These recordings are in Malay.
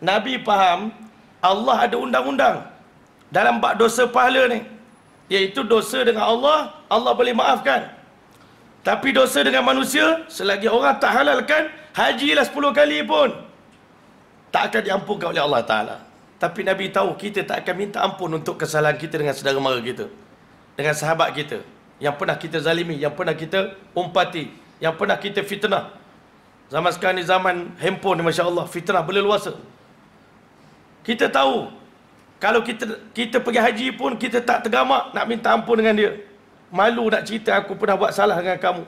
Nabi faham Allah ada undang-undang dalam bab dosa pahala ni iaitu dosa dengan Allah Allah boleh maafkan tapi dosa dengan manusia selagi orang tak halalkan lah 10 kali pun tak akan diampunkan oleh Allah Ta'ala tapi Nabi tahu kita tak akan minta ampun untuk kesalahan kita dengan saudara mara kita dengan sahabat kita yang pernah kita zalimi, yang pernah kita umpati yang pernah kita fitnah zaman sekarang ni zaman handphone ni Masya Allah fitnah boleh luasa kita tahu kalau kita kita pergi haji pun kita tak tergamak nak minta ampun dengan dia malu nak cerita aku pernah buat salah dengan kamu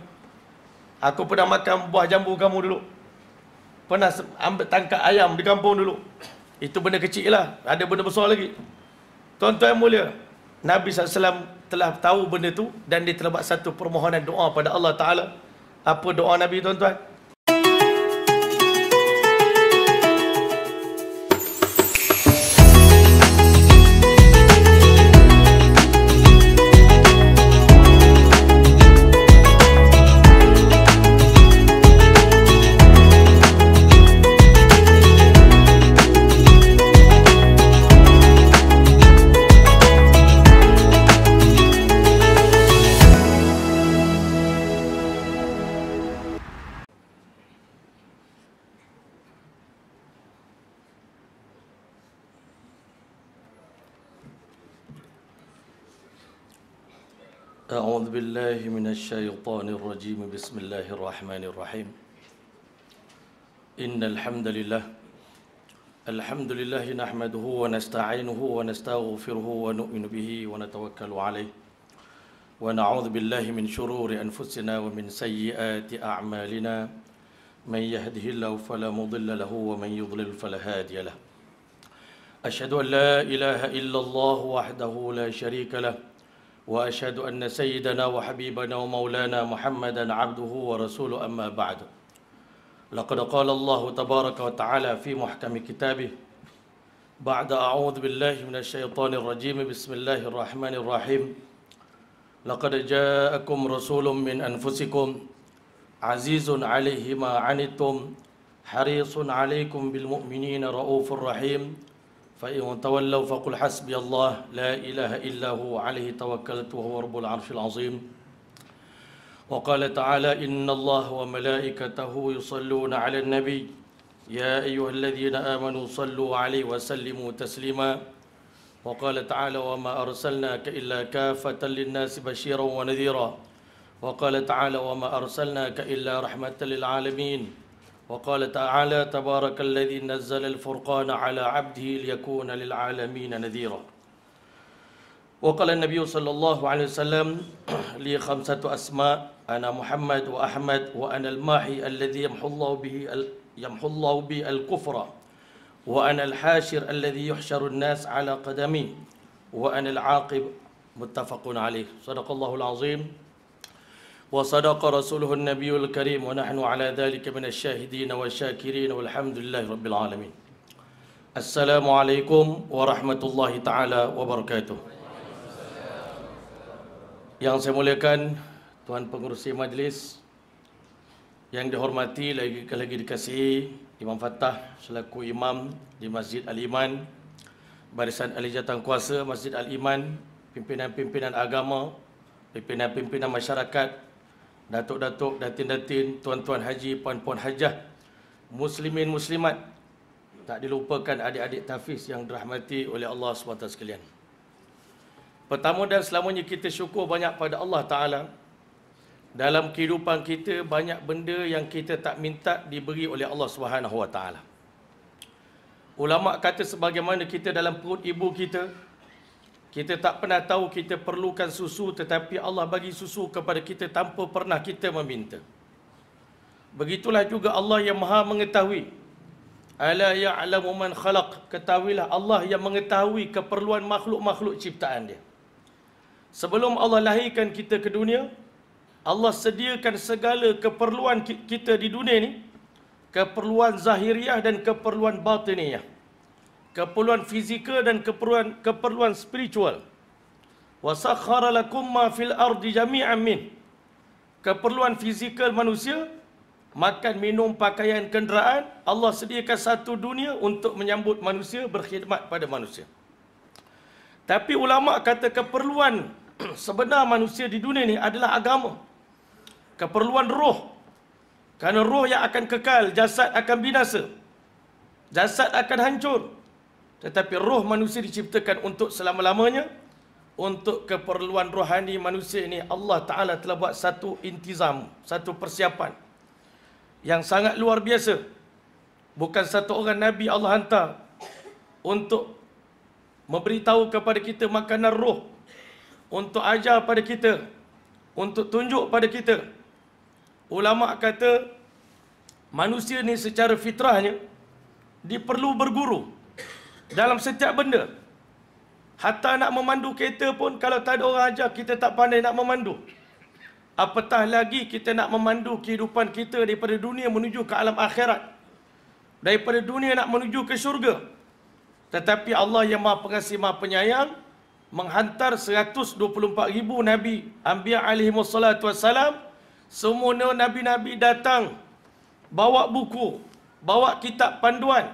aku pernah makan buah jambu kamu dulu pernah ambil tangkap ayam di kampung dulu itu benda kecil lah ada benda besar lagi tuan-tuan mulia Nabi SAW telah tahu benda tu dan dia telah buat satu permohonan doa pada Allah Ta'ala apa doa Nabi tuan-tuan أعوذ بالله من الشيطان الرجيم بسم الله الرحمن الرحيم إن الحمد لله الحمد لله نحمده ونستعينه ونستغفره ونؤمن به ونتوكل عليه ونعوذ بالله من شرور أنفسنا ومن سيئات أعمالنا من يهده الله فلا مضل له ومن يضلل فلا هادي له أشهد أن لا إله إلا الله وحده لا شريك له واشهد ان سيدنا وحبيبنا ومولانا محمدا عبده ورسوله اما بعد لقد قال الله تبارك وتعالى في محكم كتابه بعد اعوذ بالله من الشيطان الرجيم بسم الله الرحمن الرحيم لقد جاءكم رسول من انفسكم عزيز عليه ما عنتم حريص عليكم بالمؤمنين رؤوف رحيم فإن تولوا فقل حسبي الله لا إله إلا هو عليه توكلت وهو رب العرش العظيم وقال تعالى إن الله وملائكته يصلون على النبي يا أيها الذين آمنوا صلوا عليه وسلموا تسليما وقال تعالى وما أرسلناك إلا كافة للناس بشيرا ونذيرا وقال تعالى وما أرسلناك إلا رحمة للعالمين وقال تعالى تبارك الذي نزل الفرقان على عبده ليكون للعالمين نذيرا وقال النبي صلى الله عليه وسلم لي خمسة أسماء أنا محمد وأحمد وأنا الماحي الذي يمحو الله به يمحو الله به الكفر وأنا الحاشر الذي يحشر الناس على قدمي وأنا العاقب متفق عليه صدق الله العظيم وصدق رسوله النبي الكريم ونحن على ذلك من الشاهدين والشاكرين والحمد لله رب العالمين السلام عليكم ورحمة الله تعالى وبركاته yang saya mulakan, Tuan Pengurusi Majlis yang dihormati lagi lagi dikasihi Imam Fatah selaku imam di Masjid Al-Iman Barisan Ahli Kuasa Masjid Al-Iman pimpinan-pimpinan agama pimpinan-pimpinan masyarakat datuk-datuk, datin-datin, tuan-tuan haji, puan-puan hajah, muslimin muslimat, tak dilupakan adik-adik tafiz yang dirahmati oleh Allah SWT sekalian. Pertama dan selamanya kita syukur banyak pada Allah Ta'ala. Dalam kehidupan kita, banyak benda yang kita tak minta diberi oleh Allah SWT. Ulama kata sebagaimana kita dalam perut ibu kita, kita tak pernah tahu kita perlukan susu tetapi Allah bagi susu kepada kita tanpa pernah kita meminta. Begitulah juga Allah yang Maha mengetahui. Ala ya'lamu man khalaq? Ketahuilah Allah yang mengetahui keperluan makhluk-makhluk ciptaan dia. Sebelum Allah lahirkan kita ke dunia, Allah sediakan segala keperluan kita di dunia ni, keperluan zahiriah dan keperluan batiniah keperluan fizikal dan keperluan keperluan spiritual. Wasakhara lakum ma fil ardi jami'an min. Keperluan fizikal manusia, makan, minum, pakaian, kenderaan, Allah sediakan satu dunia untuk menyambut manusia berkhidmat pada manusia. Tapi ulama kata keperluan sebenar manusia di dunia ni adalah agama. Keperluan roh. Kerana roh yang akan kekal, jasad akan binasa. Jasad akan hancur. Tetapi roh manusia diciptakan untuk selama-lamanya Untuk keperluan rohani manusia ini Allah Ta'ala telah buat satu intizam Satu persiapan Yang sangat luar biasa Bukan satu orang Nabi Allah hantar Untuk memberitahu kepada kita makanan roh Untuk ajar pada kita Untuk tunjuk pada kita Ulama' kata Manusia ini secara fitrahnya Diperlu berguru Berguru dalam setiap benda. Hatta nak memandu kereta pun kalau tak ada orang ajar kita tak pandai nak memandu. Apatah lagi kita nak memandu kehidupan kita daripada dunia menuju ke alam akhirat. Daripada dunia nak menuju ke syurga. Tetapi Allah yang maha pengasih maha penyayang menghantar 124 ribu Nabi Ambiya alaihi wassalatu wassalam semua Nabi-Nabi datang bawa buku bawa kitab panduan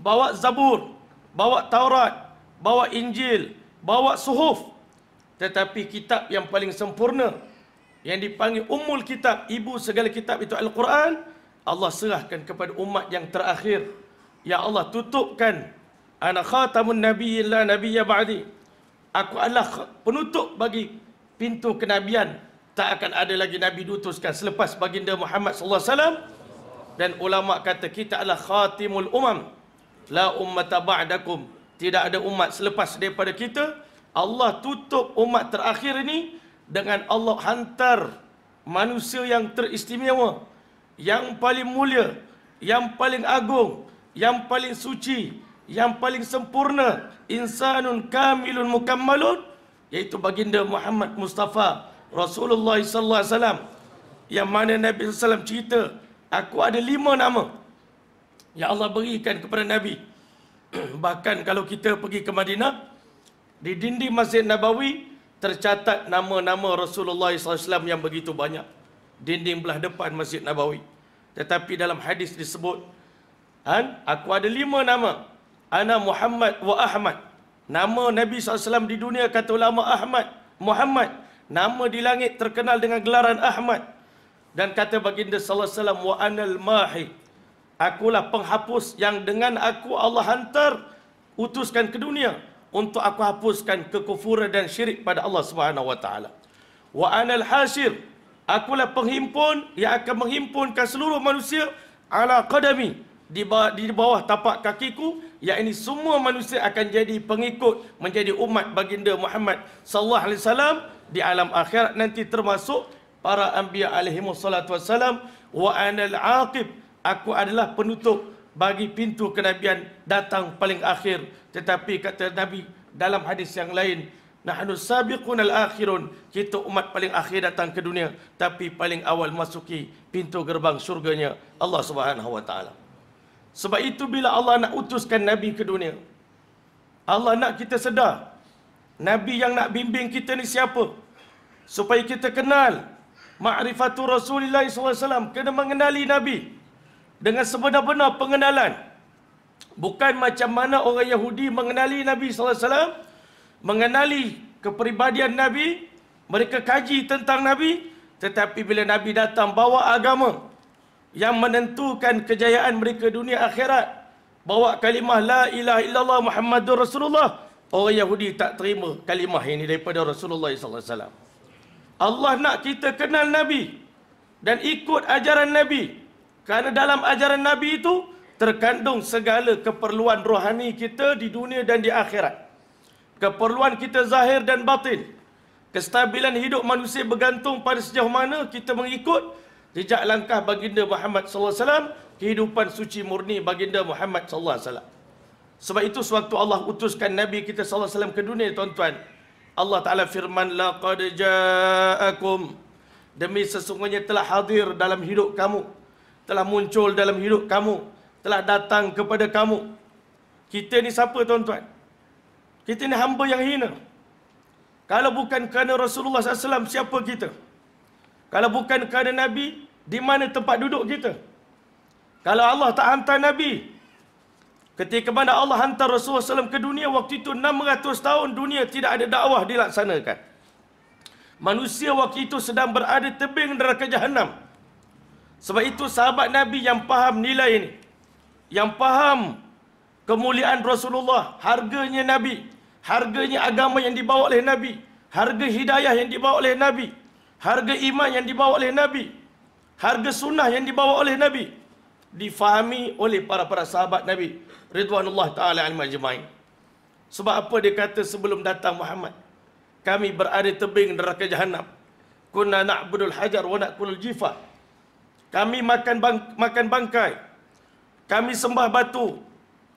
bawa Zabur, bawa Taurat, bawa Injil, bawa Suhuf. Tetapi kitab yang paling sempurna yang dipanggil ummul kitab, ibu segala kitab itu Al-Quran, Allah serahkan kepada umat yang terakhir. Ya Allah tutupkan ana khatamun nabiyyin la nabiyya ba'di. Aku adalah penutup bagi pintu kenabian. Tak akan ada lagi nabi diutuskan selepas baginda Muhammad sallallahu alaihi wasallam. Dan ulama kata kita adalah khatimul umam la ummata ba'dakum tidak ada umat selepas daripada kita Allah tutup umat terakhir ini dengan Allah hantar manusia yang teristimewa yang paling mulia yang paling agung yang paling suci yang paling sempurna insanun kamilun mukammalun iaitu baginda Muhammad Mustafa Rasulullah sallallahu alaihi wasallam yang mana Nabi sallallahu alaihi wasallam cerita aku ada lima nama yang Allah berikan kepada Nabi. Bahkan kalau kita pergi ke Madinah, di dinding Masjid Nabawi tercatat nama-nama Rasulullah SAW yang begitu banyak. Dinding belah depan Masjid Nabawi. Tetapi dalam hadis disebut, Han, aku ada lima nama. Ana Muhammad wa Ahmad. Nama Nabi SAW di dunia kata ulama Ahmad. Muhammad. Nama di langit terkenal dengan gelaran Ahmad. Dan kata baginda SAW, Wa anal mahi. Akulah penghapus yang dengan aku Allah hantar utuskan ke dunia untuk aku hapuskan kekufuran dan syirik pada Allah Subhanahu wa taala. Wa anal hasir, akulah penghimpun yang akan menghimpunkan seluruh manusia ala qadami di bawah, di bawah tapak kakiku yang ini semua manusia akan jadi pengikut menjadi umat baginda Muhammad sallallahu alaihi wasallam di alam akhirat nanti termasuk para anbiya alaihi wasallam wa anal aqib aku adalah penutup bagi pintu kenabian datang paling akhir tetapi kata nabi dalam hadis yang lain nahnu sabiqun al akhirun kita umat paling akhir datang ke dunia tapi paling awal masuki pintu gerbang syurganya Allah Subhanahu wa taala sebab itu bila Allah nak utuskan nabi ke dunia Allah nak kita sedar nabi yang nak bimbing kita ni siapa supaya kita kenal ma'rifatu rasulillah sallallahu kena mengenali nabi dengan sebenar-benar pengenalan. Bukan macam mana orang Yahudi mengenali Nabi sallallahu alaihi wasallam, mengenali kepribadian Nabi, mereka kaji tentang Nabi, tetapi bila Nabi datang bawa agama yang menentukan kejayaan mereka dunia akhirat, bawa kalimah la ilaha illallah Muhammadur Rasulullah, orang Yahudi tak terima kalimah ini daripada Rasulullah sallallahu alaihi wasallam. Allah nak kita kenal Nabi dan ikut ajaran Nabi. Kerana dalam ajaran Nabi itu terkandung segala keperluan rohani kita di dunia dan di akhirat. Keperluan kita zahir dan batin. Kestabilan hidup manusia bergantung pada sejauh mana kita mengikut jejak langkah baginda Muhammad sallallahu alaihi wasallam, kehidupan suci murni baginda Muhammad sallallahu alaihi wasallam. Sebab itu sewaktu Allah utuskan Nabi kita sallallahu alaihi wasallam ke dunia tuan-tuan, Allah Taala firman laqad ja'akum demi sesungguhnya telah hadir dalam hidup kamu telah muncul dalam hidup kamu telah datang kepada kamu kita ni siapa tuan-tuan kita ni hamba yang hina kalau bukan kerana Rasulullah SAW siapa kita kalau bukan kerana Nabi di mana tempat duduk kita kalau Allah tak hantar Nabi ketika mana Allah hantar Rasulullah SAW ke dunia waktu itu 600 tahun dunia tidak ada dakwah dilaksanakan manusia waktu itu sedang berada tebing neraka jahanam. Sebab itu sahabat Nabi yang faham nilai ini. Yang faham kemuliaan Rasulullah. Harganya Nabi. Harganya agama yang dibawa oleh Nabi. Harga hidayah yang dibawa oleh Nabi. Harga iman yang dibawa oleh Nabi. Harga sunnah yang dibawa oleh Nabi. Difahami oleh para-para sahabat Nabi. Ridwanullah Ta'ala Al-Majmai. Sebab apa dia kata sebelum datang Muhammad. Kami berada tebing neraka jahannam. Kuna na'budul hajar wa na'kulul jifah. Kami makan bang, makan bangkai. Kami sembah batu.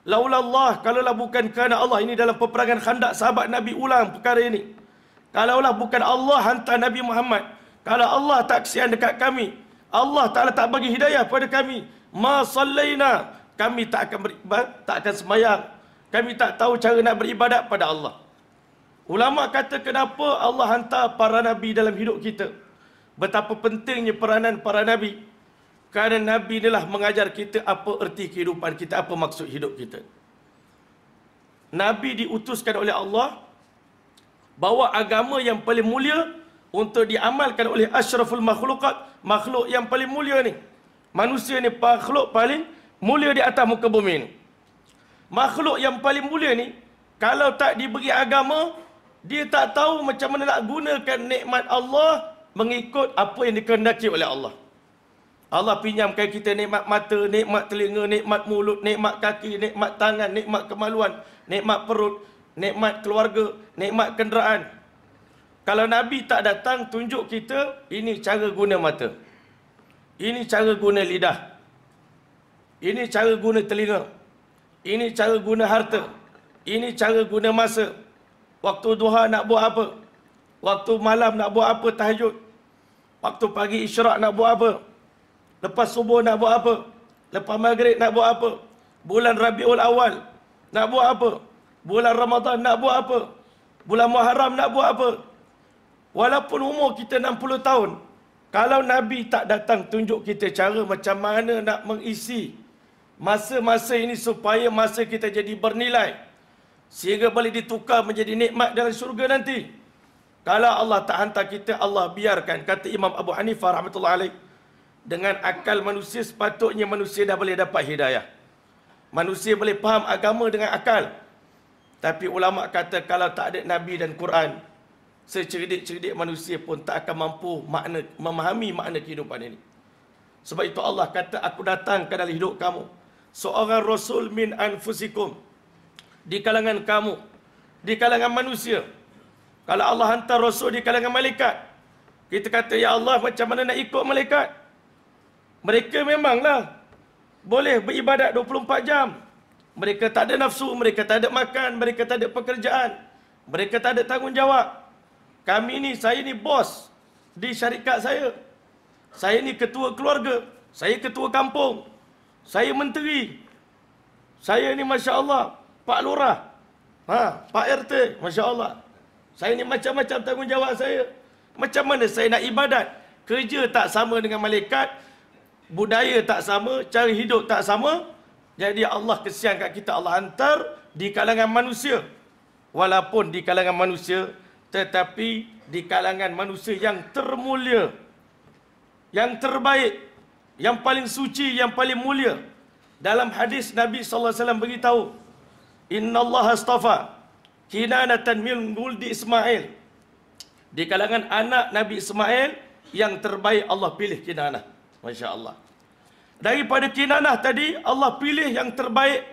Laulallah kalaulah bukan kerana Allah ini dalam peperangan khandak sahabat Nabi ulang perkara ini. Kalaulah bukan Allah hantar Nabi Muhammad. Kalau Allah tak kesian dekat kami. Allah Ta'ala tak bagi hidayah pada kami. Ma salaina. Kami tak akan beribadat, tak akan semayang. Kami tak tahu cara nak beribadat pada Allah. Ulama kata kenapa Allah hantar para nabi dalam hidup kita. Betapa pentingnya peranan para nabi. Kerana Nabi inilah mengajar kita apa erti kehidupan kita, apa maksud hidup kita. Nabi diutuskan oleh Allah bawa agama yang paling mulia untuk diamalkan oleh asyraful makhlukat, makhluk yang paling mulia ni. Manusia ni makhluk paling mulia di atas muka bumi ni. Makhluk yang paling mulia ni, kalau tak diberi agama, dia tak tahu macam mana nak gunakan nikmat Allah mengikut apa yang dikehendaki oleh Allah. Allah pinjamkan kita nikmat mata, nikmat telinga, nikmat mulut, nikmat kaki, nikmat tangan, nikmat kemaluan, nikmat perut, nikmat keluarga, nikmat kenderaan. Kalau Nabi tak datang tunjuk kita, ini cara guna mata. Ini cara guna lidah. Ini cara guna telinga. Ini cara guna harta. Ini cara guna masa. Waktu duha nak buat apa? Waktu malam nak buat apa tahajud? Waktu pagi isyarat nak buat apa? Lepas subuh nak buat apa? Lepas maghrib nak buat apa? Bulan Rabiul Awal nak buat apa? Bulan Ramadan nak buat apa? Bulan Muharram nak buat apa? Walaupun umur kita 60 tahun, kalau Nabi tak datang tunjuk kita cara macam mana nak mengisi masa-masa ini supaya masa kita jadi bernilai sehingga boleh ditukar menjadi nikmat dalam syurga nanti. Kalau Allah tak hantar kita, Allah biarkan kata Imam Abu Hanifah rahmatullahi alaihi dengan akal manusia sepatutnya manusia dah boleh dapat hidayah. Manusia boleh faham agama dengan akal. Tapi ulama kata kalau tak ada nabi dan Quran, secerdik-cerdik manusia pun tak akan mampu makna memahami makna kehidupan ini. Sebab itu Allah kata aku datang ke dalam hidup kamu seorang rasul min anfusikum di kalangan kamu, di kalangan manusia. Kalau Allah hantar rasul di kalangan malaikat, kita kata ya Allah macam mana nak ikut malaikat? Mereka memanglah boleh beribadat 24 jam. Mereka tak ada nafsu, mereka tak ada makan, mereka tak ada pekerjaan. Mereka tak ada tanggungjawab. Kami ni, saya ni bos di syarikat saya. Saya ni ketua keluarga. Saya ketua kampung. Saya menteri. Saya ni Masya Allah, Pak Lurah. Ha, Pak RT, Masya Allah. Saya ni macam-macam tanggungjawab saya. Macam mana saya nak ibadat? Kerja tak sama dengan malaikat, budaya tak sama, cara hidup tak sama. Jadi Allah kesian kat kita, Allah hantar di kalangan manusia. Walaupun di kalangan manusia, tetapi di kalangan manusia yang termulia, yang terbaik, yang paling suci, yang paling mulia. Dalam hadis Nabi sallallahu alaihi wasallam beritahu, "Inna Allah astafa kinanatan min guldi Ismail." Di kalangan anak Nabi Ismail yang terbaik Allah pilih kinanah. Masya Allah. Daripada kinanah tadi, Allah pilih yang terbaik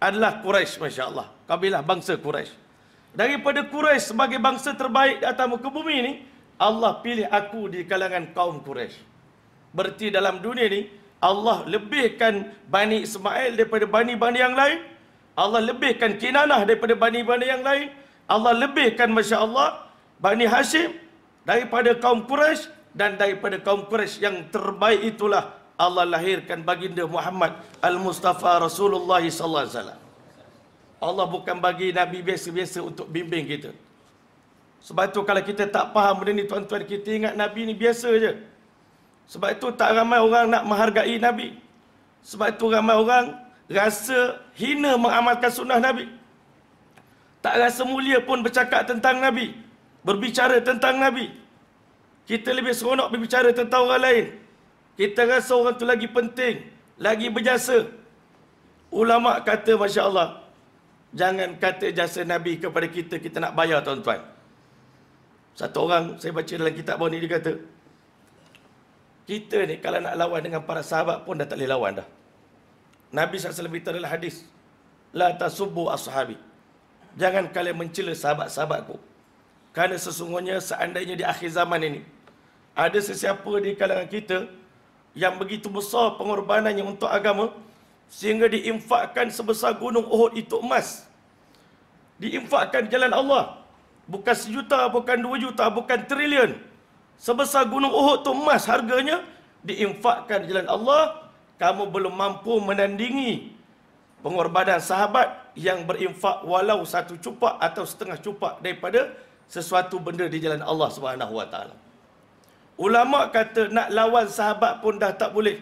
adalah Quraisy, Masya Allah. Kabilah bangsa Quraisy. Daripada Quraisy sebagai bangsa terbaik di atas muka bumi ini, Allah pilih aku di kalangan kaum Quraisy. Berarti dalam dunia ini, Allah lebihkan Bani Ismail daripada Bani-Bani yang lain. Allah lebihkan kinanah daripada Bani-Bani yang lain. Allah lebihkan, Masya Allah, Bani Hashim daripada kaum Quraisy dan daripada kaum Quraisy yang terbaik itulah Allah lahirkan baginda Muhammad Al-Mustafa Rasulullah sallallahu alaihi wasallam. Allah bukan bagi nabi biasa-biasa untuk bimbing kita. Sebab itu kalau kita tak faham benda ni tuan-tuan kita ingat nabi ni biasa je. Sebab itu tak ramai orang nak menghargai nabi. Sebab itu ramai orang rasa hina mengamalkan sunnah nabi. Tak rasa mulia pun bercakap tentang nabi, berbicara tentang nabi. Kita lebih seronok berbicara tentang orang lain. Kita rasa orang tu lagi penting, lagi berjasa. Ulama kata Masya Allah, jangan kata jasa Nabi kepada kita, kita nak bayar tuan-tuan. Satu orang saya baca dalam kitab bawah ni, dia kata, kita ni kalau nak lawan dengan para sahabat pun dah tak boleh lawan dah. Nabi SAW beritahu dalam hadis, La tasubbu ashabi. Jangan kalian mencela sahabat-sahabatku. Kerana sesungguhnya seandainya di akhir zaman ini, ada sesiapa di kalangan kita yang begitu besar pengorbanannya untuk agama sehingga diinfakkan sebesar gunung Uhud itu emas diinfakkan jalan Allah bukan sejuta, bukan dua juta, bukan trilion sebesar gunung Uhud itu emas harganya diinfakkan jalan Allah kamu belum mampu menandingi pengorbanan sahabat yang berinfak walau satu cupak atau setengah cupak daripada sesuatu benda di jalan Allah swt. wa Ulama kata nak lawan sahabat pun dah tak boleh.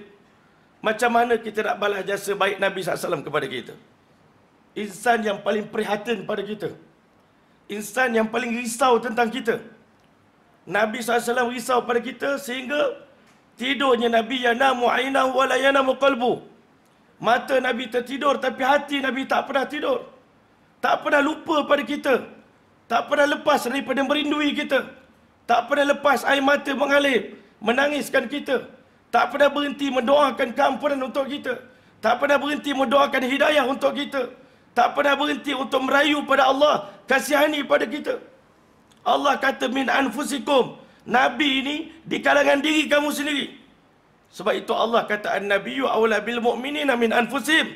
Macam mana kita nak balas jasa baik Nabi SAW kepada kita? Insan yang paling prihatin pada kita. Insan yang paling risau tentang kita. Nabi SAW risau pada kita sehingga tidurnya Nabi yanamu namu wa la yanamu qalbu. Mata Nabi tertidur tapi hati Nabi tak pernah tidur. Tak pernah lupa pada kita. Tak pernah lepas daripada merindui kita. Tak pernah lepas air mata mengalir Menangiskan kita Tak pernah berhenti mendoakan keampunan untuk kita Tak pernah berhenti mendoakan hidayah untuk kita Tak pernah berhenti untuk merayu pada Allah Kasihani pada kita Allah kata min anfusikum Nabi ini di kalangan diri kamu sendiri Sebab itu Allah kata An-Nabiyu awla bil mu'minin min anfusim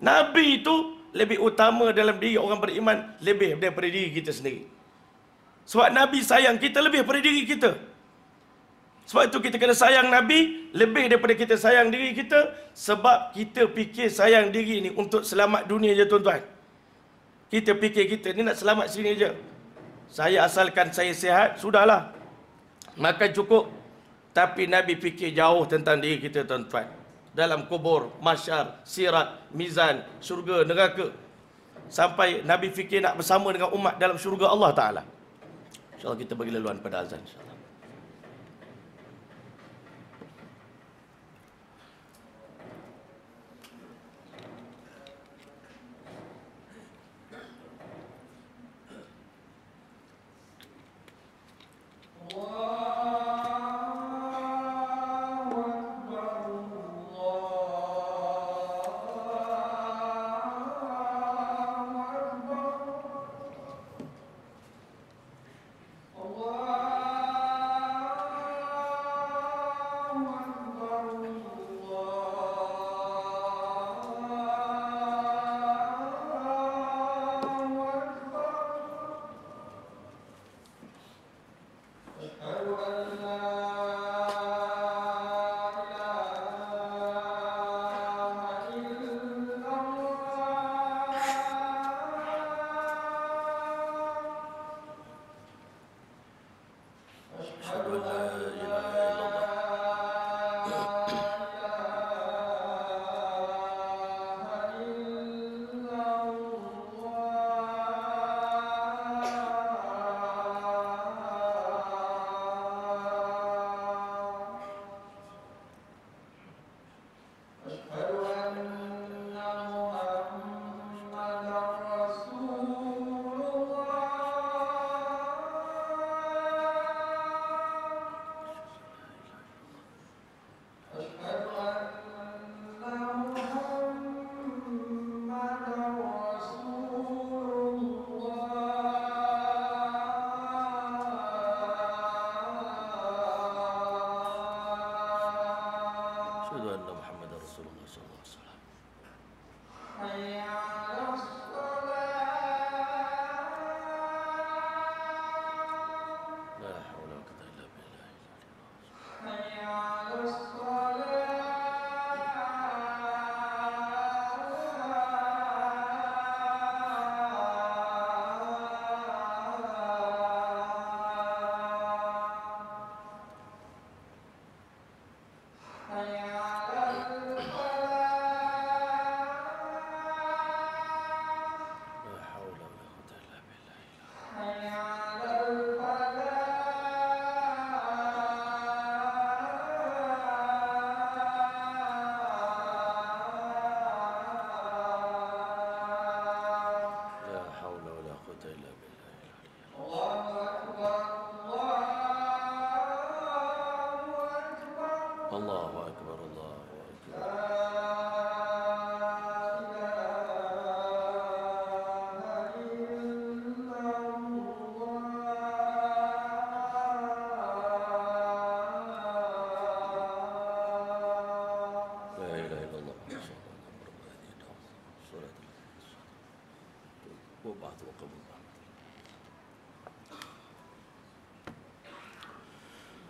Nabi itu lebih utama dalam diri orang beriman Lebih daripada diri kita sendiri sebab Nabi sayang kita lebih pada diri kita. Sebab itu kita kena sayang Nabi lebih daripada kita sayang diri kita. Sebab kita fikir sayang diri ni untuk selamat dunia je tuan-tuan. Kita fikir kita ni nak selamat sini je. Saya asalkan saya sihat, sudahlah. Makan cukup. Tapi Nabi fikir jauh tentang diri kita tuan-tuan. Dalam kubur, masyar, sirat, mizan, syurga, neraka. Sampai Nabi fikir nak bersama dengan umat dalam syurga Allah Ta'ala. InsyaAllah kita bagi laluan pada azan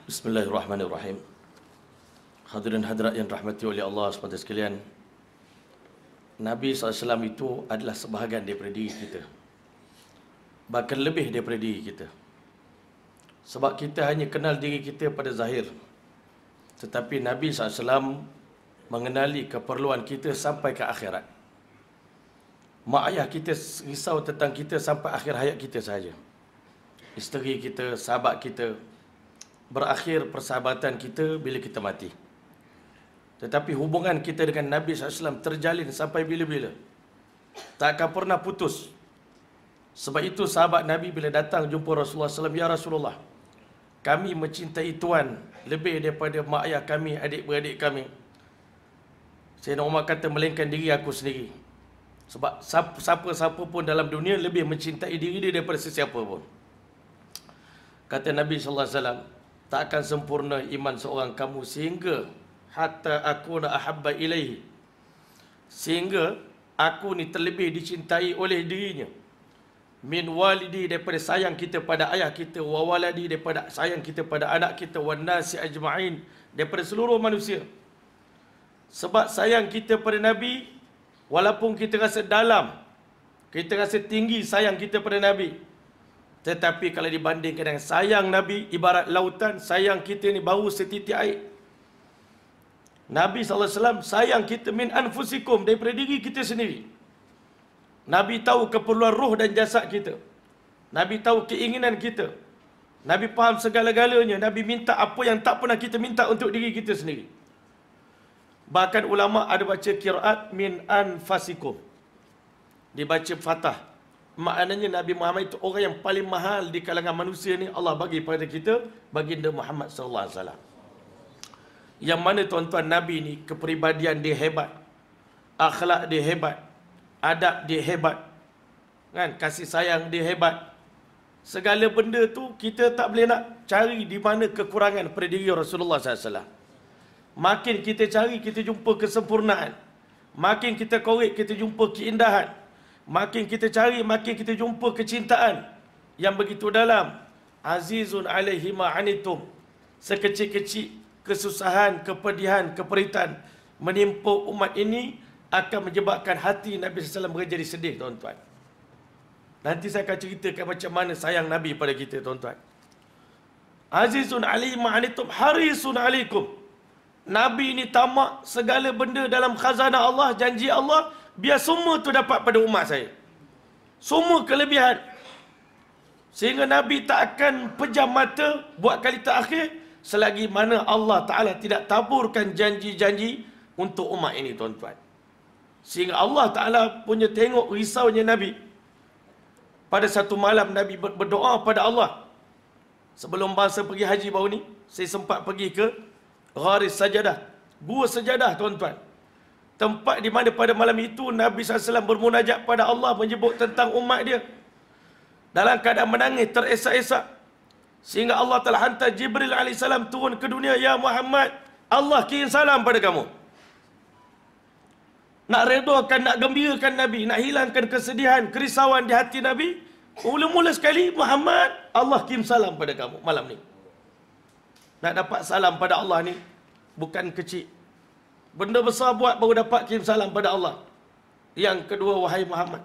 Bismillahirrahmanirrahim. Hadirin hadirat yang rahmati oleh Allah SWT sekalian. Nabi SAW itu adalah sebahagian daripada diri kita. Bahkan lebih daripada diri kita. Sebab kita hanya kenal diri kita pada zahir. Tetapi Nabi SAW mengenali keperluan kita sampai ke akhirat. Mak ayah kita risau tentang kita sampai akhir hayat kita saja, Isteri kita, sahabat kita, berakhir persahabatan kita bila kita mati. Tetapi hubungan kita dengan Nabi SAW terjalin sampai bila-bila. Tak akan pernah putus. Sebab itu sahabat Nabi bila datang jumpa Rasulullah SAW, Ya Rasulullah, kami mencintai Tuhan lebih daripada mak ayah kami, adik-beradik kami. Saya nak kata, melainkan diri aku sendiri. Sebab siapa-siapa pun dalam dunia lebih mencintai diri dia daripada sesiapa pun. Kata Nabi S.A.W tak akan sempurna iman seorang kamu sehingga hatta aku na ahabba ilaihi sehingga aku ni terlebih dicintai oleh dirinya min walidi daripada sayang kita pada ayah kita wa waladi daripada sayang kita pada anak kita wan nasi ajmain daripada seluruh manusia sebab sayang kita pada nabi walaupun kita rasa dalam kita rasa tinggi sayang kita pada nabi tetapi kalau dibandingkan dengan sayang Nabi ibarat lautan, sayang kita ni bau setitik air. Nabi saw sayang kita min anfusikum daripada diri kita sendiri. Nabi tahu keperluan roh dan jasad kita. Nabi tahu keinginan kita. Nabi faham segala-galanya. Nabi minta apa yang tak pernah kita minta untuk diri kita sendiri. Bahkan ulama ada baca kiraat min anfasikum. Dibaca fatah maknanya Nabi Muhammad itu orang yang paling mahal di kalangan manusia ni Allah bagi kepada kita baginda Muhammad sallallahu alaihi wasallam. Yang mana tuan-tuan Nabi ni kepribadian dia hebat. Akhlak dia hebat. Adab dia hebat. Kan kasih sayang dia hebat. Segala benda tu kita tak boleh nak cari di mana kekurangan pada diri Rasulullah sallallahu alaihi wasallam. Makin kita cari kita jumpa kesempurnaan. Makin kita korek kita jumpa keindahan. Makin kita cari, makin kita jumpa kecintaan yang begitu dalam. Azizun alaihima anitum. Sekecil-kecil kesusahan, kepedihan, keperitan menimpa umat ini akan menjebakkan hati Nabi SAW menjadi sedih, tuan-tuan. Nanti saya akan ceritakan macam mana sayang Nabi pada kita, tuan-tuan. Azizun alaihima anitum harisun alaikum. Nabi ini tamak segala benda dalam khazanah Allah, janji Allah, Biar semua tu dapat pada umat saya. Semua kelebihan. Sehingga Nabi tak akan pejam mata buat kali terakhir selagi mana Allah Ta'ala tidak taburkan janji-janji untuk umat ini tuan-tuan. Sehingga Allah Ta'ala punya tengok risaunya Nabi. Pada satu malam Nabi berdoa pada Allah. Sebelum bangsa pergi haji baru ni, saya sempat pergi ke Gharis Sajadah. Gua Sajadah tuan-tuan. Tempat di mana pada malam itu Nabi SAW bermunajat pada Allah menyebut tentang umat dia. Dalam keadaan menangis teresak-esak. Sehingga Allah telah hantar Jibril AS turun ke dunia. Ya Muhammad, Allah kirim salam pada kamu. Nak redakan, nak gembirakan Nabi. Nak hilangkan kesedihan, kerisauan di hati Nabi. Mula-mula sekali, Muhammad, Allah kirim salam pada kamu malam ni. Nak dapat salam pada Allah ni, bukan kecil. Benda besar buat baru dapat kirim salam pada Allah. Yang kedua, wahai Muhammad.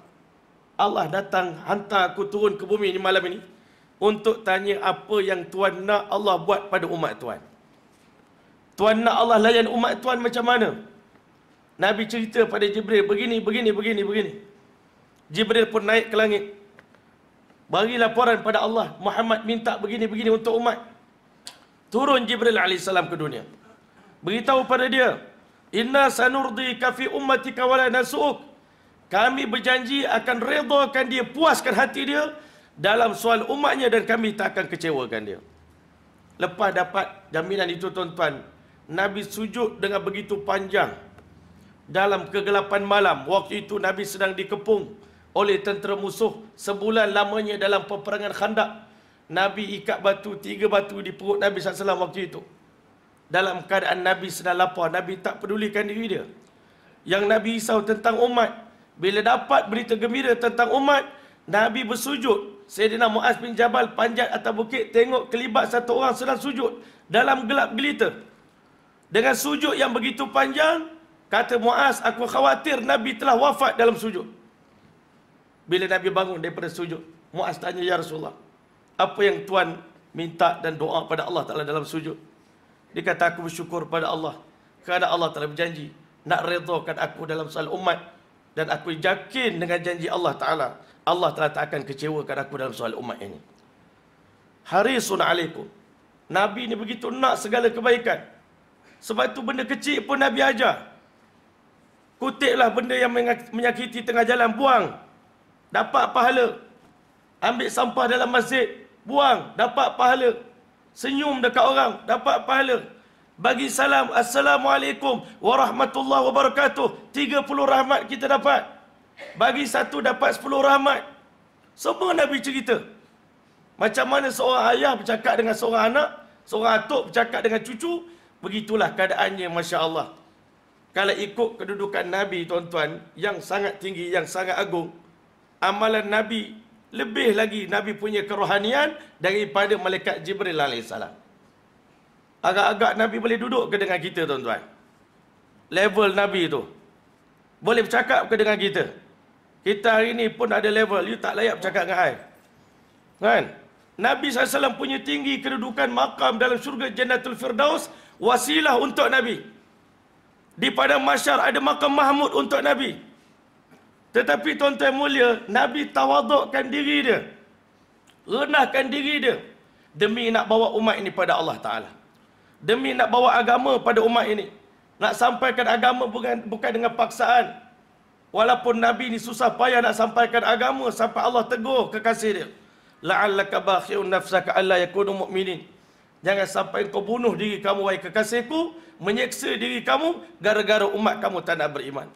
Allah datang hantar aku turun ke bumi ni malam ini. Untuk tanya apa yang Tuhan nak Allah buat pada umat Tuhan. Tuhan nak Allah layan umat Tuhan macam mana? Nabi cerita pada Jibril, begini, begini, begini, begini. Jibril pun naik ke langit. Bagi laporan pada Allah, Muhammad minta begini, begini untuk umat. Turun Jibril AS ke dunia. Beritahu pada dia, Inna sanurdi kafi ummati kawala nasuk. Kami berjanji akan redakan dia, puaskan hati dia dalam soal umatnya dan kami tak akan kecewakan dia. Lepas dapat jaminan itu tuan-tuan, Nabi sujud dengan begitu panjang dalam kegelapan malam. Waktu itu Nabi sedang dikepung oleh tentera musuh sebulan lamanya dalam peperangan khandak. Nabi ikat batu, tiga batu di perut Nabi SAW waktu itu dalam keadaan Nabi sedang lapar. Nabi tak pedulikan diri dia. Yang Nabi risau tentang umat. Bila dapat berita gembira tentang umat, Nabi bersujud. Sayyidina Muaz bin Jabal panjat atas bukit tengok kelibat satu orang sedang sujud dalam gelap gelita. Dengan sujud yang begitu panjang, kata Muaz, aku khawatir Nabi telah wafat dalam sujud. Bila Nabi bangun daripada sujud, Muaz tanya, Ya Rasulullah, apa yang Tuhan minta dan doa pada Allah Ta'ala dalam sujud? Dia kata aku bersyukur pada Allah kerana Allah telah berjanji nak redakan aku dalam soal umat dan aku yakin dengan janji Allah Taala Allah Taala tak akan kecewakan aku dalam soal umat ini. Hari sunnah alaikum. Nabi ni begitu nak segala kebaikan. Sebab itu benda kecil pun Nabi ajar. Kutiklah benda yang menyakiti tengah jalan, buang. Dapat pahala. Ambil sampah dalam masjid, buang. Dapat pahala senyum dekat orang dapat pahala bagi salam assalamualaikum warahmatullahi wabarakatuh 30 rahmat kita dapat bagi satu dapat 10 rahmat semua nabi cerita macam mana seorang ayah bercakap dengan seorang anak seorang atuk bercakap dengan cucu begitulah keadaannya masya-Allah kalau ikut kedudukan nabi tuan-tuan yang sangat tinggi yang sangat agung amalan nabi lebih lagi Nabi punya kerohanian daripada malaikat Jibril alaihissalam. Agak-agak Nabi boleh duduk ke dengan kita tuan-tuan? Level Nabi tu. Boleh bercakap ke dengan kita? Kita hari ni pun ada level, you tak layak bercakap dengan I. Kan? Nabi SAW punya tinggi kedudukan makam dalam syurga Jannatul Firdaus, wasilah untuk Nabi. Di pada masyar ada makam Mahmud untuk Nabi. Tetapi tuan-tuan mulia, Nabi tawadukkan diri dia. Renahkan diri dia. Demi nak bawa umat ini pada Allah Ta'ala. Demi nak bawa agama pada umat ini. Nak sampaikan agama bukan, bukan dengan paksaan. Walaupun Nabi ini susah payah nak sampaikan agama sampai Allah tegur kekasih dia. La'allaka bakhi'un nafsaka Allah yakunu mu'minin. Jangan sampai kau bunuh diri kamu wahai kekasihku, menyeksa diri kamu gara-gara umat kamu tak nak beriman.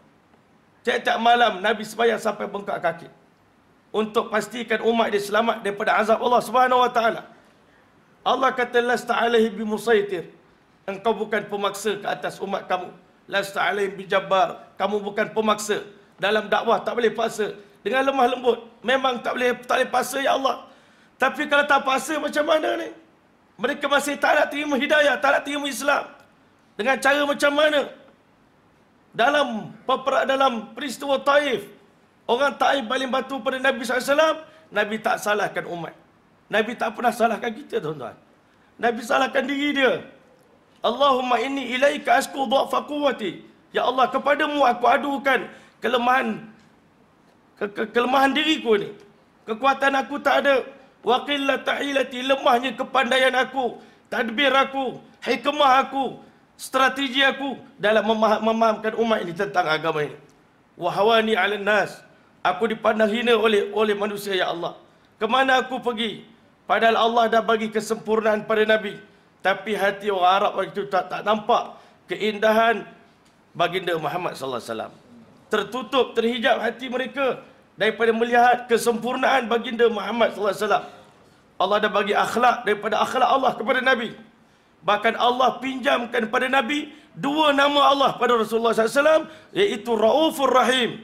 Tiap-tiap malam Nabi sembahyang sampai bengkak kaki. Untuk pastikan umat dia selamat daripada azab Allah Subhanahu wa taala. Allah kata lasta alaihi bimusaitir. Engkau bukan pemaksa ke atas umat kamu. Lasta alaihi bijabbar. Kamu bukan pemaksa. Dalam dakwah tak boleh paksa. Dengan lemah lembut. Memang tak boleh tak boleh paksa ya Allah. Tapi kalau tak paksa macam mana ni? Mereka masih tak nak terima hidayah. Tak nak terima Islam. Dengan cara macam mana? dalam dalam peristiwa Taif orang Taif baling batu pada Nabi SAW Nabi tak salahkan umat Nabi tak pernah salahkan kita tuan-tuan Nabi salahkan diri dia Allahumma inni ilaika asku dha'fa quwwati ya Allah kepadamu aku adukan kelemahan ke- ke- kelemahan diriku ni kekuatan aku tak ada wa qillat lemahnya kepandaian aku tadbir aku hikmah aku strategi aku dalam memahamkan umat ini tentang agama ini. Wahwani ala nas. Aku dipandang hina oleh oleh manusia ya Allah. Kemana aku pergi? Padahal Allah dah bagi kesempurnaan pada Nabi. Tapi hati orang Arab waktu itu tak, tak nampak keindahan baginda Muhammad sallallahu alaihi wasallam. Tertutup, terhijab hati mereka daripada melihat kesempurnaan baginda Muhammad sallallahu alaihi wasallam. Allah dah bagi akhlak daripada akhlak Allah kepada Nabi. Bahkan Allah pinjamkan pada Nabi dua nama Allah pada Rasulullah SAW iaitu Raufur Rahim.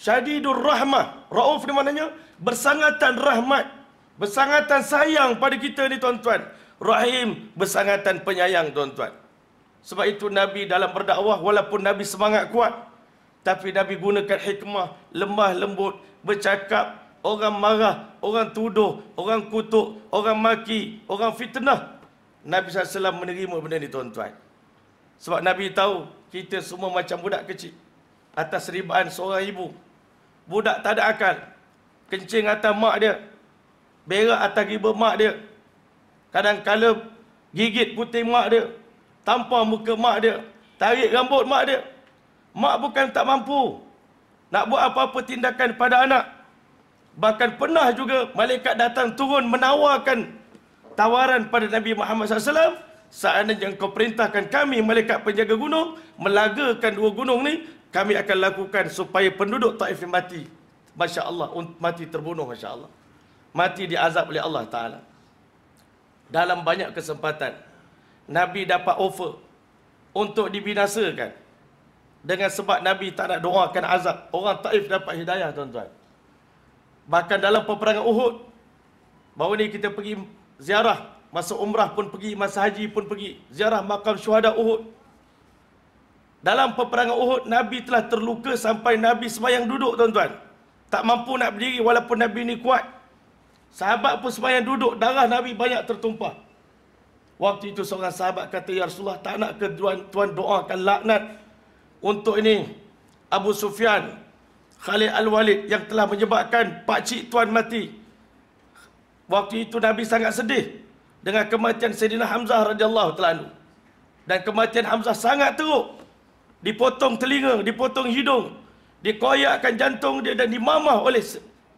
Syadidur Rahmah. Rauf ni maknanya bersangatan rahmat. Bersangatan sayang pada kita ni tuan-tuan. Rahim bersangatan penyayang tuan-tuan. Sebab itu Nabi dalam berdakwah walaupun Nabi semangat kuat. Tapi Nabi gunakan hikmah lemah lembut. Bercakap orang marah, orang tuduh, orang kutuk, orang maki, orang fitnah. Nabi SAW menerima benda ni tuan-tuan. Sebab Nabi tahu kita semua macam budak kecil. Atas ribaan seorang ibu. Budak tak ada akal. Kencing atas mak dia. Berak atas riba mak dia. Kadang-kadang gigit putih mak dia. Tampar muka mak dia. Tarik rambut mak dia. Mak bukan tak mampu. Nak buat apa-apa tindakan pada anak. Bahkan pernah juga malaikat datang turun menawarkan tawaran pada Nabi Muhammad SAW seandainya kau perintahkan kami malaikat penjaga gunung melagakan dua gunung ni kami akan lakukan supaya penduduk Taif mati Masya Allah mati terbunuh Masya Allah mati diazab oleh Allah Ta'ala dalam banyak kesempatan Nabi dapat offer untuk dibinasakan dengan sebab Nabi tak nak doakan azab orang Taif dapat hidayah tuan-tuan bahkan dalam peperangan Uhud baru ni kita pergi ziarah masa umrah pun pergi, masa haji pun pergi, ziarah makam syuhada Uhud. Dalam peperangan Uhud, Nabi telah terluka sampai Nabi sembahyang duduk, tuan-tuan. Tak mampu nak berdiri walaupun Nabi ni kuat. Sahabat pun sembahyang duduk, darah Nabi banyak tertumpah. Waktu itu seorang sahabat kata, Ya Rasulullah, tak nak ke tuan, tuan doakan laknat untuk ini. Abu Sufyan, Khalid Al-Walid yang telah menyebabkan pakcik tuan mati. Waktu itu Nabi sangat sedih dengan kematian Sayyidina Hamzah radhiyallahu taala dan kematian Hamzah sangat teruk. Dipotong telinga, dipotong hidung, dikoyakkan jantung dia dan dimamah oleh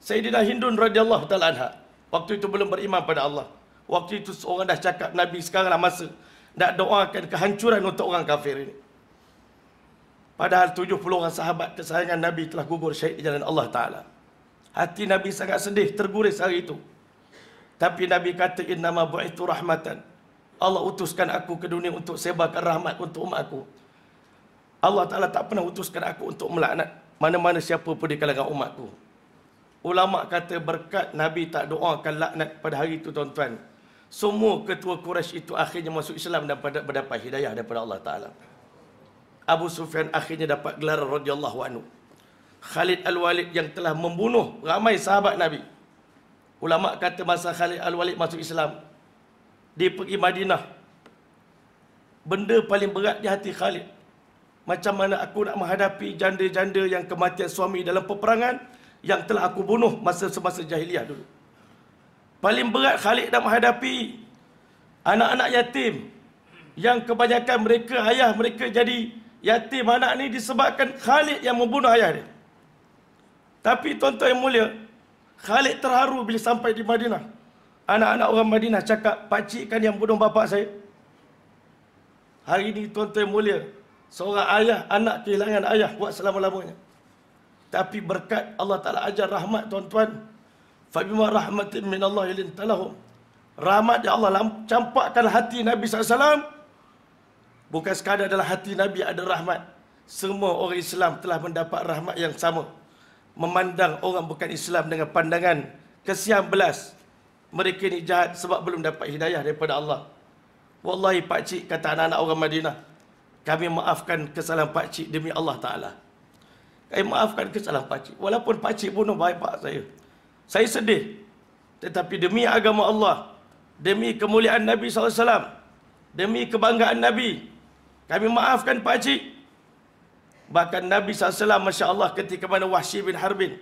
Sayyidina Hindun radhiyallahu taala anha. Waktu itu belum beriman pada Allah. Waktu itu orang dah cakap Nabi sekaranglah masa nak doakan kehancuran untuk orang kafir ini. Padahal 70 orang sahabat kesayangan Nabi telah gugur syahid jalan Allah Taala. Hati Nabi sangat sedih terguris hari itu. Tapi Nabi kata innama bu'itu rahmatan. Allah utuskan aku ke dunia untuk sebarkan rahmat untuk umatku. Allah Ta'ala tak pernah utuskan aku untuk melaknat mana-mana siapa pun di kalangan umatku. Ulama' kata berkat Nabi tak doakan laknat pada hari itu tuan-tuan. Semua ketua Quraisy itu akhirnya masuk Islam dan pada mendapat hidayah daripada Allah Ta'ala. Abu Sufyan akhirnya dapat gelar radiyallahu anhu. Khalid Al-Walid yang telah membunuh ramai sahabat Nabi. Ulama kata masa Khalid Al-Walid masuk Islam Dia pergi Madinah Benda paling berat di hati Khalid Macam mana aku nak menghadapi janda-janda yang kematian suami dalam peperangan Yang telah aku bunuh masa semasa jahiliah dulu Paling berat Khalid nak menghadapi Anak-anak yatim Yang kebanyakan mereka ayah mereka jadi yatim anak ni disebabkan Khalid yang membunuh ayah dia Tapi tuan-tuan yang mulia Khalid terharu bila sampai di Madinah. Anak-anak orang Madinah cakap, pakcik kan yang bodoh bapak saya. Hari ini tuan-tuan mulia, seorang ayah, anak kehilangan ayah buat selama-lamanya. Tapi berkat Allah Ta'ala ajar rahmat tuan-tuan. Fabima rahmatin min Allah ilin Rahmat yang Allah campakkan hati Nabi SAW. Bukan sekadar adalah hati Nabi ada rahmat. Semua orang Islam telah mendapat rahmat yang sama memandang orang bukan Islam dengan pandangan kesian belas. Mereka ni jahat sebab belum dapat hidayah daripada Allah. Wallahi pak cik kata anak-anak orang Madinah. Kami maafkan kesalahan pak cik demi Allah Taala. Kami maafkan kesalahan pak cik. Walaupun pak cik bunuh Pak saya. Saya sedih. Tetapi demi agama Allah, demi kemuliaan Nabi sallallahu alaihi wasallam, demi kebanggaan Nabi, kami maafkan pak cik. Bahkan Nabi SAW Masya Allah ketika mana Wahsy bin Harbin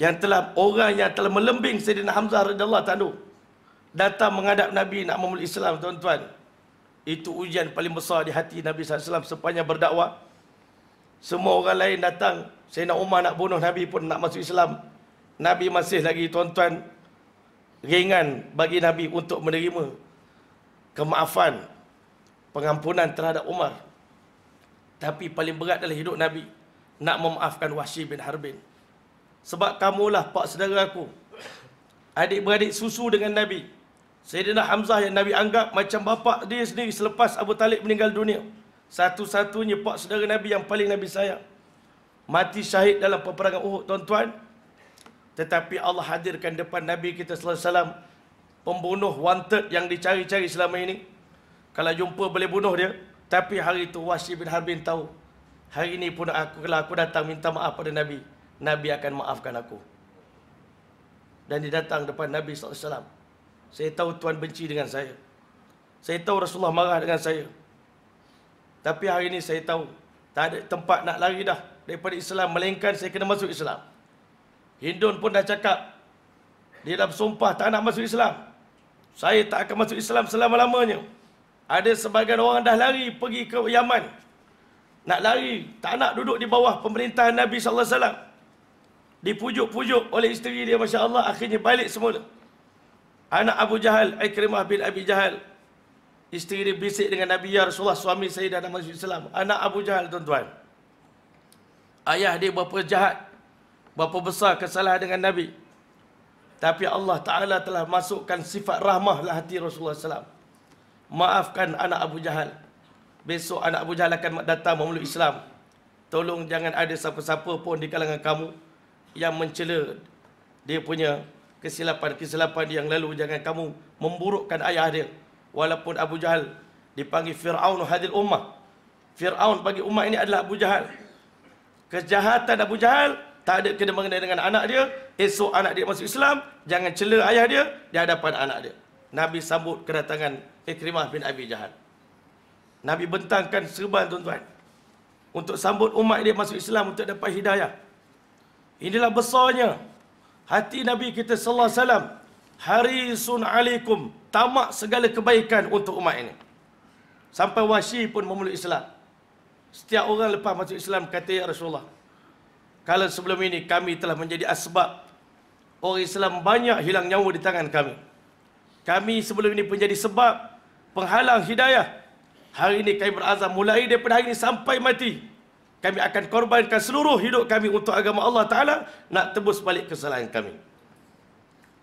Yang telah Orang yang telah melembing Sayyidina Hamzah radhiyallahu Tandu Datang menghadap Nabi Nak memulih Islam Tuan-tuan Itu ujian paling besar Di hati Nabi SAW Sepanjang berdakwah Semua orang lain datang Sayyidina Umar nak bunuh Nabi pun Nak masuk Islam Nabi masih lagi Tuan-tuan Ringan bagi Nabi untuk menerima Kemaafan Pengampunan terhadap Umar tapi paling berat dalam hidup Nabi nak memaafkan Wahsy bin Harbin. Sebab kamulah pak saudara aku. Adik-beradik susu dengan Nabi. Sayyidina Hamzah yang Nabi anggap macam bapak dia sendiri selepas Abu Talib meninggal dunia. Satu-satunya pak saudara Nabi yang paling Nabi sayang. Mati syahid dalam peperangan Uhud tuan-tuan. Tetapi Allah hadirkan depan Nabi kita sallallahu alaihi wasallam pembunuh wanted yang dicari-cari selama ini. Kalau jumpa boleh bunuh dia, tapi hari itu Wasi bin Harbin tahu. Hari ini pun aku, kalau aku datang minta maaf pada Nabi. Nabi akan maafkan aku. Dan dia datang depan Nabi SAW. Saya tahu Tuhan benci dengan saya. Saya tahu Rasulullah marah dengan saya. Tapi hari ini saya tahu. Tak ada tempat nak lari dah. Daripada Islam. Melainkan saya kena masuk Islam. Hindun pun dah cakap. Dia dah bersumpah tak nak masuk Islam. Saya tak akan masuk Islam selama-lamanya. Ada sebagian orang dah lari pergi ke Yaman. Nak lari, tak nak duduk di bawah pemerintahan Nabi sallallahu alaihi wasallam. Dipujuk-pujuk oleh isteri dia masya-Allah akhirnya balik semula. Anak Abu Jahal, Ikrimah bin Abi Jahal. Isteri dia bisik dengan Nabi ya Rasulullah suami saya dah nama Islam. Anak Abu Jahal tuan-tuan. Ayah dia berapa jahat. Berapa besar kesalahan dengan Nabi. Tapi Allah Ta'ala telah masukkan sifat rahmah hati Rasulullah Sallallahu Alaihi Wasallam maafkan anak Abu Jahal. Besok anak Abu Jahal akan datang memeluk Islam. Tolong jangan ada siapa-siapa pun di kalangan kamu yang mencela dia punya kesilapan-kesilapan yang lalu. Jangan kamu memburukkan ayah dia. Walaupun Abu Jahal dipanggil Fir'aun hadil ummah. Fir'aun bagi ummah ini adalah Abu Jahal. Kejahatan Abu Jahal tak ada kena mengenai dengan anak dia. Esok anak dia masuk Islam. Jangan cela ayah dia di hadapan anak dia. Nabi sambut kedatangan Ikrimah eh, bin Abi Jahal. Nabi bentangkan serban tuan-tuan. Untuk sambut umat dia masuk Islam untuk dapat hidayah. Inilah besarnya hati Nabi kita sallallahu alaihi wasallam harisun alaikum tamak segala kebaikan untuk umat ini. Sampai Wasi pun memeluk Islam. Setiap orang lepas masuk Islam kata ya Rasulullah. Kalau sebelum ini kami telah menjadi asbab orang Islam banyak hilang nyawa di tangan kami. Kami sebelum ini menjadi sebab penghalang hidayah. Hari ini kami berazam mulai daripada hari ini sampai mati. Kami akan korbankan seluruh hidup kami untuk agama Allah Ta'ala nak tebus balik kesalahan kami.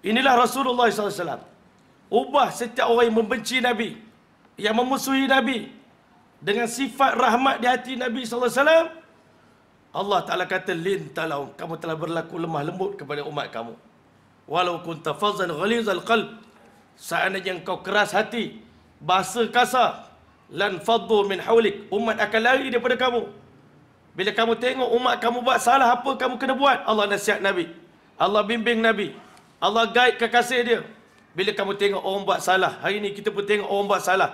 Inilah Rasulullah SAW. Ubah setiap orang yang membenci Nabi. Yang memusuhi Nabi. Dengan sifat rahmat di hati Nabi SAW. Allah Ta'ala kata, Lin talau, kamu telah berlaku lemah lembut kepada umat kamu. Walau kunta fazan ghalizal qalb. Seandainya engkau keras hati bahasa kasar lan faddu min hawlik umat akan lari daripada kamu bila kamu tengok umat kamu buat salah apa kamu kena buat Allah nasihat nabi Allah bimbing nabi Allah guide kekasih dia bila kamu tengok orang buat salah hari ini kita pun tengok orang buat salah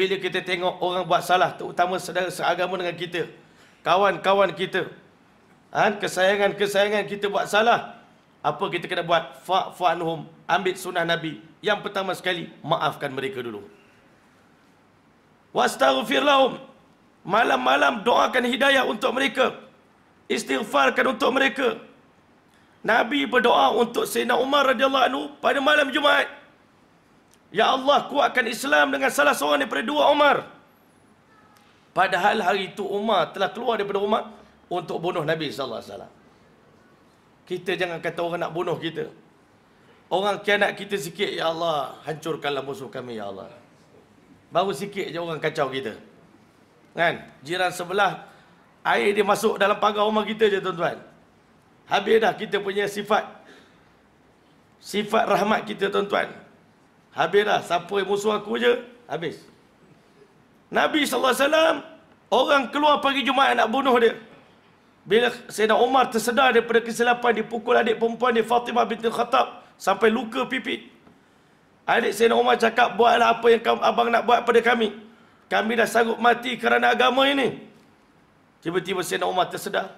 bila kita tengok orang buat salah terutama saudara seagama dengan kita kawan-kawan kita ha, kesayangan-kesayangan kita buat salah apa kita kena buat fa'fu anhum ambil sunnah nabi yang pertama sekali maafkan mereka dulu Wastaghfir lahum. Malam-malam doakan hidayah untuk mereka. Istighfarkan untuk mereka. Nabi berdoa untuk Sayyidina Umar radhiyallahu anhu pada malam Jumaat. Ya Allah kuatkan Islam dengan salah seorang daripada dua Umar. Padahal hari itu Umar telah keluar daripada rumah untuk bunuh Nabi sallallahu alaihi wasallam. Kita jangan kata orang nak bunuh kita. Orang kianat kita sikit ya Allah, hancurkanlah musuh kami ya Allah. Baru sikit je orang kacau kita. Kan? Jiran sebelah, air dia masuk dalam pagar rumah kita je tuan-tuan. Habis dah kita punya sifat. Sifat rahmat kita tuan-tuan. Habis dah. Siapa musuh aku je, habis. Nabi SAW, orang keluar pagi Jumaat nak bunuh dia. Bila Sayyidina Umar tersedar daripada kesilapan, dipukul adik perempuan dia, Fatimah binti Khattab, sampai luka pipit. Adik Sayyidina Umar cakap buatlah apa yang abang nak buat pada kami. Kami dah sanggup mati kerana agama ini. Tiba-tiba Sayyidina Umar tersedar.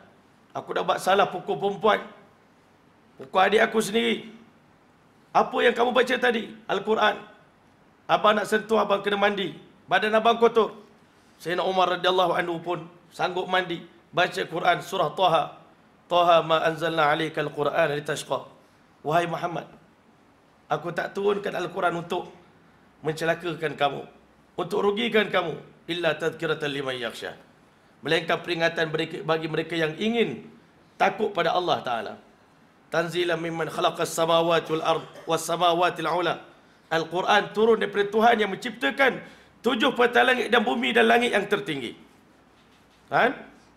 Aku dah buat salah pukul perempuan. Pukul adik aku sendiri. Apa yang kamu baca tadi? Al-Quran. Abang nak sentuh, abang kena mandi. Badan abang kotor. Sayyidina Umar radhiyallahu anhu pun sanggup mandi. Baca Quran surah Taha. Taha ma anzalna alaikal Quran litashqa. Wahai Muhammad, Aku tak turunkan Al-Quran untuk mencelakakan kamu. Untuk rugikan kamu. Illa tazkiratan lima yakhsha. Melainkan peringatan bagi mereka yang ingin takut pada Allah Ta'ala. Tanzilan mimman khalaqas samawati wal ard was samawati al Al-Quran turun daripada Tuhan yang menciptakan tujuh petala langit dan bumi dan langit yang tertinggi. Kan?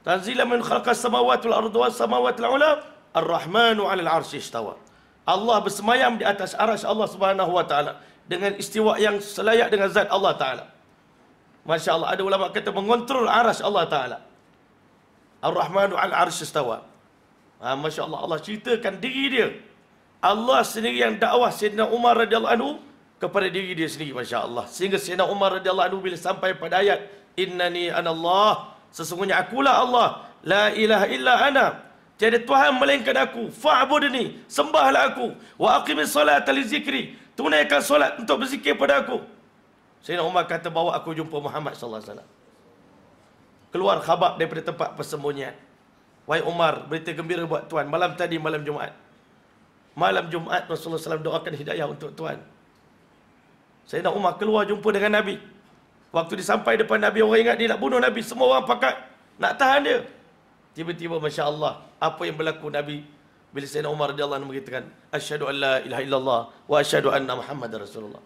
Tanzilan mimman khalaqas samawati wal ard was samawati al-ula. Ar-Rahmanu 'ala al-'arsy Allah bersemayam di atas aras Allah Subhanahu Wa Taala dengan istiwa yang selayak dengan zat Allah Taala. Masya Allah ada ulama kata mengontrol aras Allah Taala. Ar-Rahmanu al arsh istawa. Ha, Masya Allah Allah ceritakan diri dia. Allah sendiri yang dakwah Sayyidina Umar radhiyallahu anhu kepada diri dia sendiri Masya Allah. Sehingga Sayyidina Umar radhiyallahu anhu bila sampai pada ayat Innani anallah Sesungguhnya akulah Allah. La ilaha illa ana. Tiada Tuhan melainkan aku. Fa'budni. Sembahlah aku. Wa aqimis solat li zikri. Tunaikan solat untuk berzikir pada aku. Sayyidina Umar kata bawa aku jumpa Muhammad sallallahu alaihi wasallam. Keluar khabar daripada tempat persembunyian. Wahai Umar, berita gembira buat tuan. Malam tadi malam Jumaat. Malam Jumaat Rasulullah Sallallahu Alaihi Wasallam doakan hidayah untuk tuan. Sayyidina Umar keluar jumpa dengan Nabi. Waktu dia sampai depan Nabi, orang ingat dia nak bunuh Nabi. Semua orang pakat. Nak tahan dia. Tiba-tiba Masya Allah Apa yang berlaku Nabi Bila Sayyidina Umar RA mengatakan Asyadu an la ilaha illallah Wa asyadu anna Muhammad Rasulullah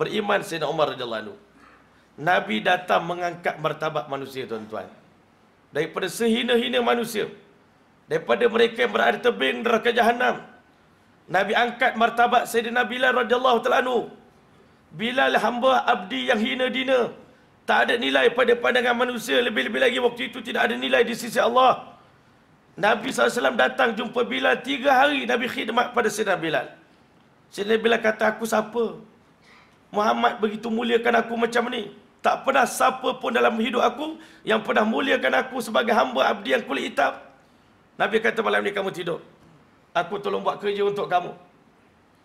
Beriman Sayyidina Umar RA Nabi datang mengangkat martabat manusia tuan-tuan Daripada sehina-hina manusia Daripada mereka yang berada tebing neraka jahanam Nabi angkat martabat Sayyidina Bilal RA Bilal hamba abdi yang hina dina tak ada nilai pada pandangan manusia Lebih-lebih lagi waktu itu tidak ada nilai di sisi Allah Nabi SAW datang jumpa Bilal Tiga hari Nabi khidmat pada Sayyidina Bilal Sayyidina Bilal kata aku siapa Muhammad begitu muliakan aku macam ni Tak pernah siapa pun dalam hidup aku Yang pernah muliakan aku sebagai hamba abdi yang kulit hitam Nabi kata malam ni kamu tidur Aku tolong buat kerja untuk kamu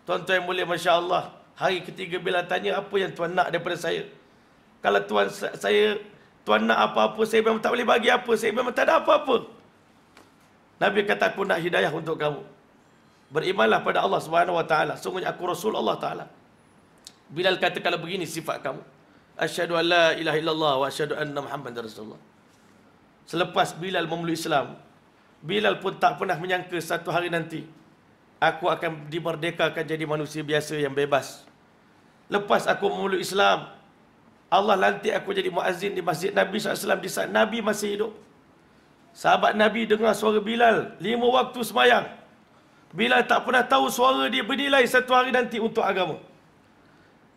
Tuan-tuan mulia Masya Allah Hari ketiga Bilal tanya apa yang tuan nak daripada saya kalau tuan saya tuan nak apa-apa, saya memang tak boleh bagi apa. Saya memang tak ada apa-apa. Nabi kata aku nak hidayah untuk kamu. Berimanlah pada Allah Subhanahu wa taala. Sungguhnya aku Rasul Allah taala. Bilal kata kalau begini sifat kamu. Asyhadu an la ilaha illallah wa asyhadu anna Muhammadar Rasulullah. Selepas Bilal memeluk Islam, Bilal pun tak pernah menyangka satu hari nanti aku akan dimerdekakan jadi manusia biasa yang bebas. Lepas aku memeluk Islam, Allah lantik aku jadi muazzin di masjid Nabi SAW di saat Nabi masih hidup. Sahabat Nabi dengar suara Bilal lima waktu semayang. Bilal tak pernah tahu suara dia bernilai satu hari nanti untuk agama.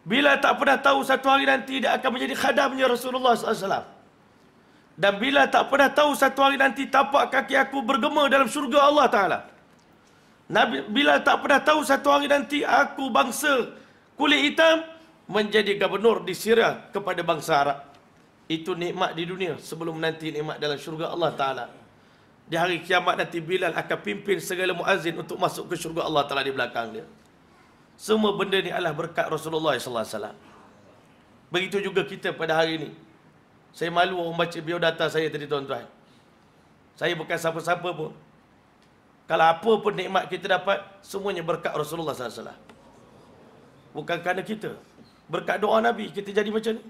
Bilal tak pernah tahu satu hari nanti dia akan menjadi khadamnya Rasulullah SAW. Dan bila tak pernah tahu satu hari nanti tapak kaki aku bergema dalam syurga Allah Ta'ala. Nabi, bila tak pernah tahu satu hari nanti aku bangsa kulit hitam menjadi gubernur di Syria kepada bangsa Arab. Itu nikmat di dunia sebelum nanti nikmat dalam syurga Allah Ta'ala. Di hari kiamat nanti Bilal akan pimpin segala muazzin untuk masuk ke syurga Allah Ta'ala di belakang dia. Semua benda ni adalah berkat Rasulullah Sallallahu Alaihi Wasallam. Begitu juga kita pada hari ini. Saya malu orang baca biodata saya tadi tuan-tuan. Saya bukan siapa-siapa pun. Kalau apa pun nikmat kita dapat, semuanya berkat Rasulullah Sallallahu Alaihi Wasallam. Bukan kerana kita berkat doa Nabi kita jadi macam ni.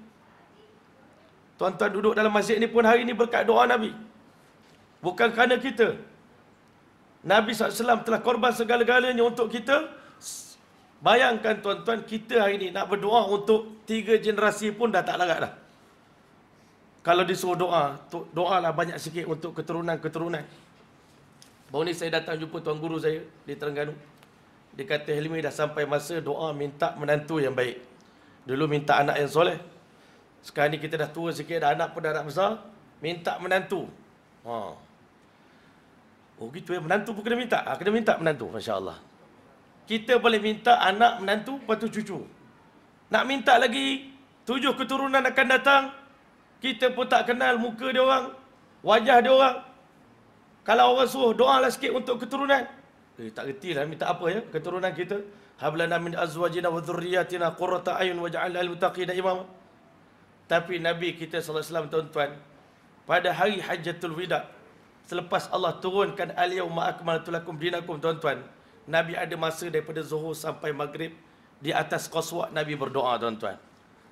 Tuan-tuan duduk dalam masjid ni pun hari ni berkat doa Nabi. Bukan kerana kita. Nabi SAW telah korban segala-galanya untuk kita. Bayangkan tuan-tuan kita hari ni nak berdoa untuk tiga generasi pun dah tak larat dah. Kalau disuruh doa, lah banyak sikit untuk keturunan-keturunan. Baru ni saya datang jumpa tuan guru saya di Terengganu. Dia kata, Helmi dah sampai masa doa minta menantu yang baik. Dulu minta anak yang soleh. Sekarang ni kita dah tua sikit, dah anak pun dah anak besar. Minta menantu. Ha. Oh gitu ya, menantu pun kena minta. Ha, kena minta menantu, Masya Allah. Kita boleh minta anak menantu, lepas tu cucu. Nak minta lagi, tujuh keturunan akan datang. Kita pun tak kenal muka dia orang, wajah dia orang. Kalau orang suruh doa lah sikit untuk keturunan, Eh, tak reti lah. Minta apa ya? Keturunan kita. Hablana min azwajina wa dhurriyatina qurrata ayun wa ja'al al-mutaqina imam. Tapi Nabi kita SAW, tuan-tuan, pada hari Hajatul wida, selepas Allah turunkan al-yawma akmalatu lakum dinakum, tuan-tuan, Nabi ada masa daripada zuhur sampai maghrib, di atas koswak Nabi berdoa, tuan-tuan.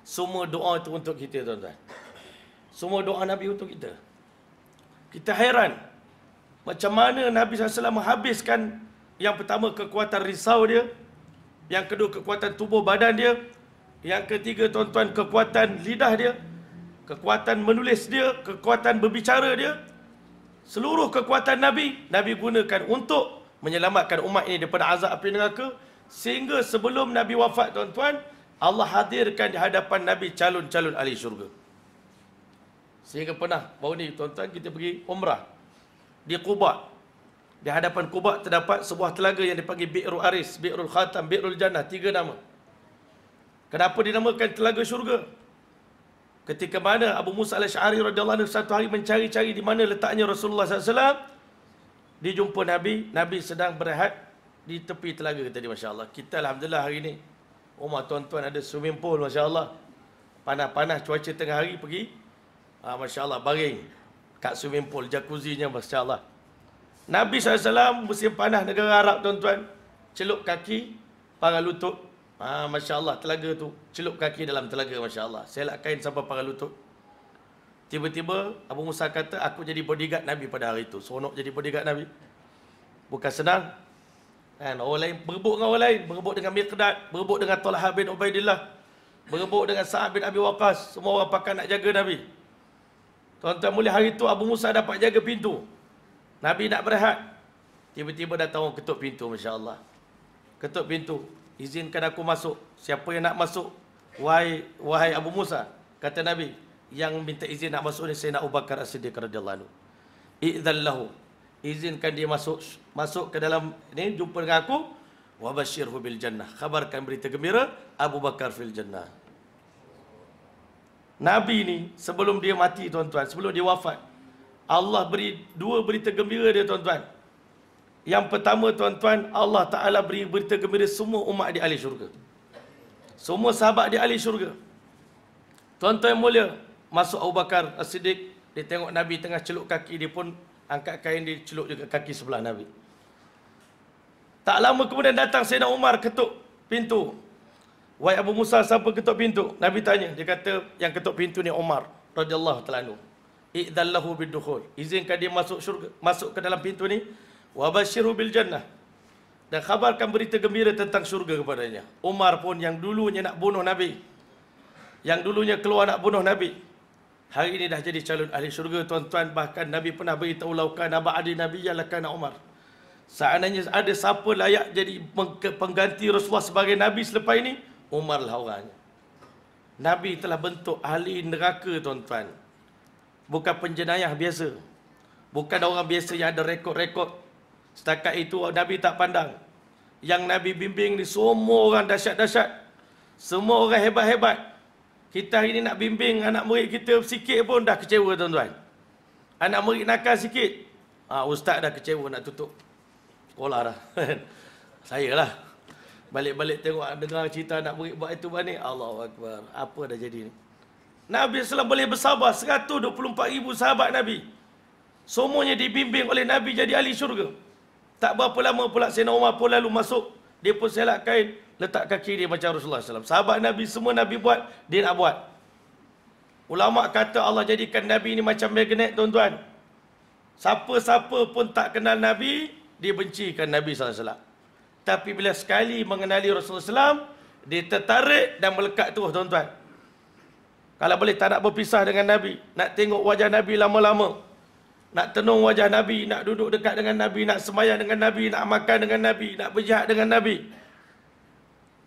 Semua doa itu untuk kita, tuan-tuan. Semua doa Nabi untuk kita. Kita hairan. Macam mana Nabi SAW menghabiskan yang pertama kekuatan risau dia Yang kedua kekuatan tubuh badan dia Yang ketiga tuan-tuan kekuatan lidah dia Kekuatan menulis dia Kekuatan berbicara dia Seluruh kekuatan Nabi Nabi gunakan untuk menyelamatkan umat ini daripada azab api neraka Sehingga sebelum Nabi wafat tuan-tuan Allah hadirkan di hadapan Nabi calon-calon ahli syurga Sehingga pernah baru ni tuan-tuan kita pergi umrah Di Qubat di hadapan kubat terdapat sebuah telaga yang dipanggil Bi'rul Aris, Bi'rul Khatam, Bi'rul Jannah. Tiga nama. Kenapa dinamakan telaga syurga? Ketika mana Abu Musa al-Syari radhiyallahu satu hari mencari-cari di mana letaknya Rasulullah SAW. Dia jumpa Nabi. Nabi sedang berehat di tepi telaga tadi Masya Allah. Kita Alhamdulillah hari ini. Rumah tuan-tuan ada swimming pool Masya Allah. Panas-panas cuaca tengah hari pergi. Ha, ah, Masya Allah baring. Kat swimming pool. Jacuzzi-nya Masya Allah. Nabi SAW musim panah negara Arab tuan-tuan celup kaki para lutut ha, Masya Allah telaga tu celup kaki dalam telaga Masya Allah saya nak kain sampai para lutut tiba-tiba Abu Musa kata aku jadi bodyguard Nabi pada hari itu seronok jadi bodyguard Nabi bukan senang kan orang lain berebut dengan orang lain berebut dengan Miqdad berebut dengan Talha bin Ubaidillah berebut dengan Sa'ad bin Abi Waqas semua orang pakai nak jaga Nabi tuan-tuan mulai hari itu Abu Musa dapat jaga pintu Nabi nak berehat. Tiba-tiba datang orang ketuk pintu, Masya Allah. Ketuk pintu. Izinkan aku masuk. Siapa yang nak masuk? Wahai, wahai Abu Musa. Kata Nabi. Yang minta izin nak masuk ni, saya nak ubah karat sedia kerajaan. Iqdallahu. Izinkan dia masuk masuk ke dalam ni jumpa dengan aku wa basyirhu bil jannah khabarkan berita gembira Abu Bakar fil jannah Nabi ni sebelum dia mati tuan-tuan sebelum dia wafat Allah beri dua berita gembira dia tuan-tuan. Yang pertama tuan-tuan, Allah Taala beri berita gembira semua umat di ahli syurga. Semua sahabat di ahli syurga. Tuan-tuan mulia, masuk Abu Bakar As-Siddiq, dia tengok Nabi tengah celuk kaki, dia pun angkat kain dia celuk juga kaki sebelah Nabi. Tak lama kemudian datang Sayyidina Umar ketuk pintu. Wahai Abu Musa, siapa ketuk pintu? Nabi tanya, dia kata yang ketuk pintu ni Umar radhiyallahu taala idallahu bidukhul izinkan dia masuk syurga masuk ke dalam pintu ni wabashiru bil jannah dan khabarkan berita gembira tentang syurga kepadanya Umar pun yang dulunya nak bunuh nabi yang dulunya keluar nak bunuh nabi hari ini dah jadi calon ahli syurga tuan-tuan bahkan nabi pernah beritahu laukan aba adi nabi yalakan Umar seandainya ada siapa layak jadi pengganti Rasulullah sebagai nabi selepas ini Umarlah orangnya Nabi telah bentuk ahli neraka tuan-tuan bukan penjenayah biasa. Bukan orang biasa yang ada rekod-rekod. Setakat itu Nabi tak pandang. Yang Nabi bimbing ni semua orang dahsyat-dahsyat. Semua orang hebat-hebat. Kita hari ni nak bimbing anak murid kita sikit pun dah kecewa tuan-tuan. Anak murid nakal sikit. Ha, ustaz dah kecewa nak tutup. Sekolah dah. Saya lah. Balik-balik tengok dengar cerita anak murid buat itu balik. Allahu Akbar. Apa dah jadi ni? Nabi SAW boleh bersabar 124 ribu sahabat Nabi Semuanya dibimbing oleh Nabi jadi ahli syurga Tak berapa lama pula Sayyidina Umar pun lalu masuk Dia pun selak kain Letak kaki dia macam Rasulullah SAW Sahabat Nabi semua Nabi buat Dia nak buat Ulama kata Allah jadikan Nabi ini macam magnet tuan-tuan Siapa-siapa pun tak kenal Nabi Dia bencikan Nabi SAW Tapi bila sekali mengenali Rasulullah SAW Dia tertarik dan melekat terus tuan-tuan kalau boleh tak nak berpisah dengan Nabi. Nak tengok wajah Nabi lama-lama. Nak tenung wajah Nabi. Nak duduk dekat dengan Nabi. Nak semayang dengan Nabi. Nak makan dengan Nabi. Nak berjihad dengan Nabi.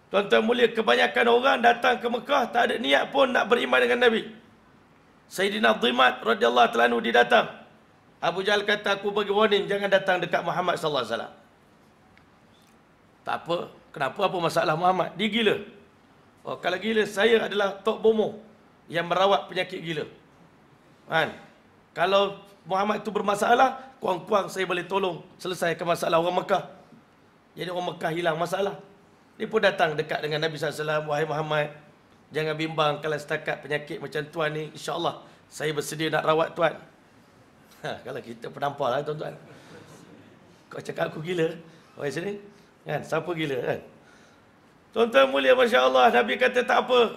Tuan-tuan mulia, kebanyakan orang datang ke Mekah tak ada niat pun nak beriman dengan Nabi. Sayyidina Dhimad radhiyallahu ta'ala anhu dia datang. Abu Jahal kata aku bagi warning jangan datang dekat Muhammad sallallahu alaihi wasallam. Tak apa, kenapa apa masalah Muhammad? Dia gila. Oh, kalau gila saya adalah tok bomoh yang merawat penyakit gila. Kan? Kalau Muhammad itu bermasalah, kuang-kuang saya boleh tolong selesaikan masalah orang Mekah. Jadi orang Mekah hilang masalah. Dia pun datang dekat dengan Nabi SAW, Wahai Muhammad, jangan bimbang kalau setakat penyakit macam tuan ni, insyaAllah saya bersedia nak rawat tuan. Ha, kalau kita penampal lah tuan-tuan. Kau cakap aku gila, orang sini. Kan, siapa gila kan? Tuan-tuan mulia, Masya Allah, Nabi kata tak apa.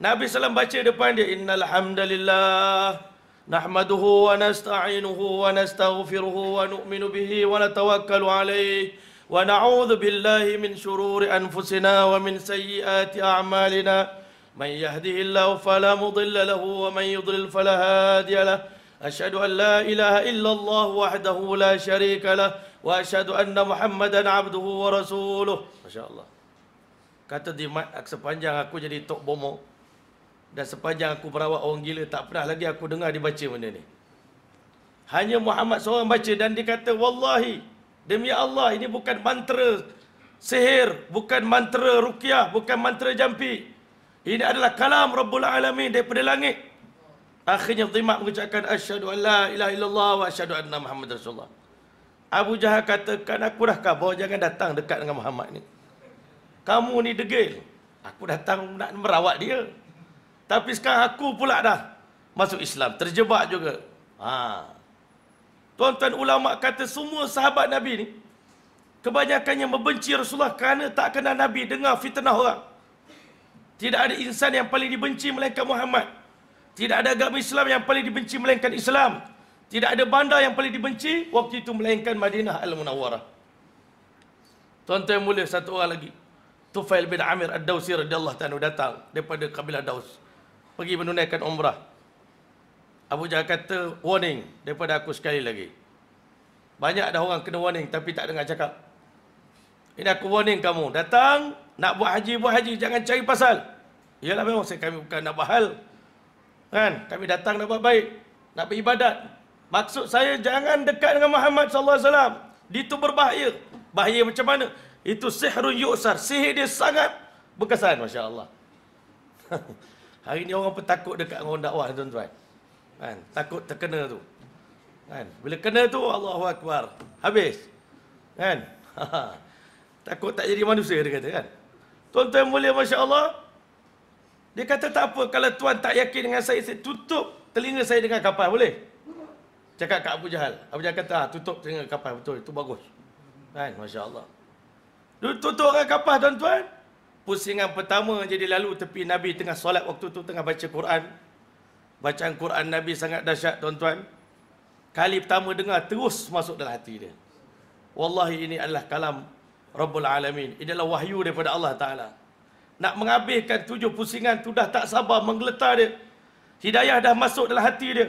Nabi SAW baca depan dia Innal hamdalillah Nahmaduhu wa nasta'inuhu wa nastaghfiruhu wa nu'minu bihi wa natawakkalu alaih Wa na'udhu billahi min syururi anfusina wa min sayyiati a'malina Man yahdihillahu falamudilla lahu wa man yudlil falahadiyah lah Ashadu an la ilaha illallah wahdahu la sharika lah Wa ashadu anna muhammadan abduhu wa rasuluh Masya Allah Kata di mat sepanjang aku jadi tok bomoh dan sepanjang aku merawat orang gila Tak pernah lagi aku dengar dia baca benda ni Hanya Muhammad seorang baca Dan dia kata Wallahi Demi Allah ini bukan mantra Sihir Bukan mantra rukyah Bukan mantra jampi Ini adalah kalam Rabbul Alamin Daripada langit Akhirnya Zimak mengucapkan Asyadu Allah ilaha illallah Wa asyadu anna Muhammad Rasulullah Abu Jahal katakan aku dah kabar jangan datang dekat dengan Muhammad ni. Kamu ni degil. Aku datang nak merawat dia. Tapi sekarang aku pula dah masuk Islam. Terjebak juga. Ha. Tuan-tuan ulama' kata semua sahabat Nabi ni. Kebanyakannya membenci Rasulullah kerana tak kenal Nabi. Dengar fitnah orang. Tidak ada insan yang paling dibenci melainkan Muhammad. Tidak ada agama Islam yang paling dibenci melainkan Islam. Tidak ada bandar yang paling dibenci waktu itu melainkan Madinah Al-Munawwarah. Tuan-tuan mulia satu orang lagi. Tufail bin Amir Ad-Dawsi radhiyallahu anhu datang daripada kabilah Daus pergi menunaikan umrah. Abu Jahal kata warning daripada aku sekali lagi. Banyak ada orang kena warning tapi tak dengar cakap. Ini aku warning kamu. Datang nak buat haji, buat haji. Jangan cari pasal. Yalah memang saya kami bukan nak buat hal. Kan? Kami datang nak buat baik. Nak beribadat. Maksud saya jangan dekat dengan Muhammad sallallahu alaihi wasallam. Itu berbahaya. Bahaya macam mana? Itu sihrun yusar. Sihir dia sangat berkesan masya-Allah. Hari ni orang petakut dekat orang dakwah tuan-tuan. Kan? Takut terkena tu. Kan? Bila kena tu Allahu Akbar. Habis. Kan? takut tak jadi manusia dia kata kan. Tuan-tuan boleh masya-Allah. Dia kata tak apa kalau tuan tak yakin dengan saya saya tutup telinga saya dengan kapal boleh? Cakap kat Abu Jahal. Abu Jahal kata, ah, tutup telinga kapal. Betul, itu bagus. Kan, Masya Allah. Tutup orang kapal, tuan-tuan pusingan pertama jadi lalu tepi Nabi tengah solat waktu tu tengah baca Quran. Bacaan Quran Nabi sangat dahsyat tuan-tuan. Kali pertama dengar terus masuk dalam hati dia. Wallahi ini adalah kalam Rabbul Alamin. Ini adalah wahyu daripada Allah Ta'ala. Nak menghabiskan tujuh pusingan tu dah tak sabar menggeletar dia. Hidayah dah masuk dalam hati dia.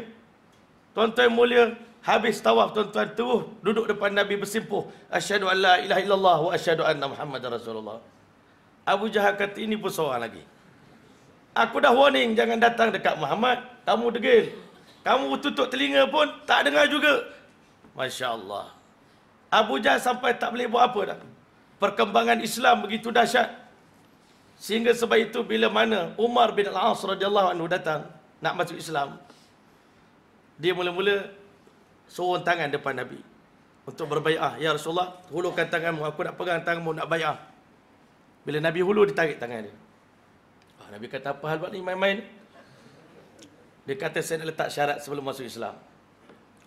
Tuan-tuan mulia, habis tawaf tuan-tuan terus duduk depan Nabi bersimpuh. Asyadu an la ilaha illallah wa asyadu anna Muhammad Rasulullah. Abu Jahal kata ini pun soal lagi. Aku dah warning jangan datang dekat Muhammad. Kamu degil. Kamu tutup telinga pun tak dengar juga. Masya Allah. Abu Jahal sampai tak boleh buat apa dah. Perkembangan Islam begitu dahsyat. Sehingga sebab itu bila mana Umar bin Al-As radhiyallahu anhu datang nak masuk Islam. Dia mula-mula sorong tangan depan Nabi. Untuk berbaikah. Ya Rasulullah, hulukan tanganmu. Aku nak pegang tanganmu, nak bayar. Bila Nabi Hulu ditarik tangan dia. Ah, Nabi kata apa hal buat ni main-main? Dia kata saya nak letak syarat sebelum masuk Islam.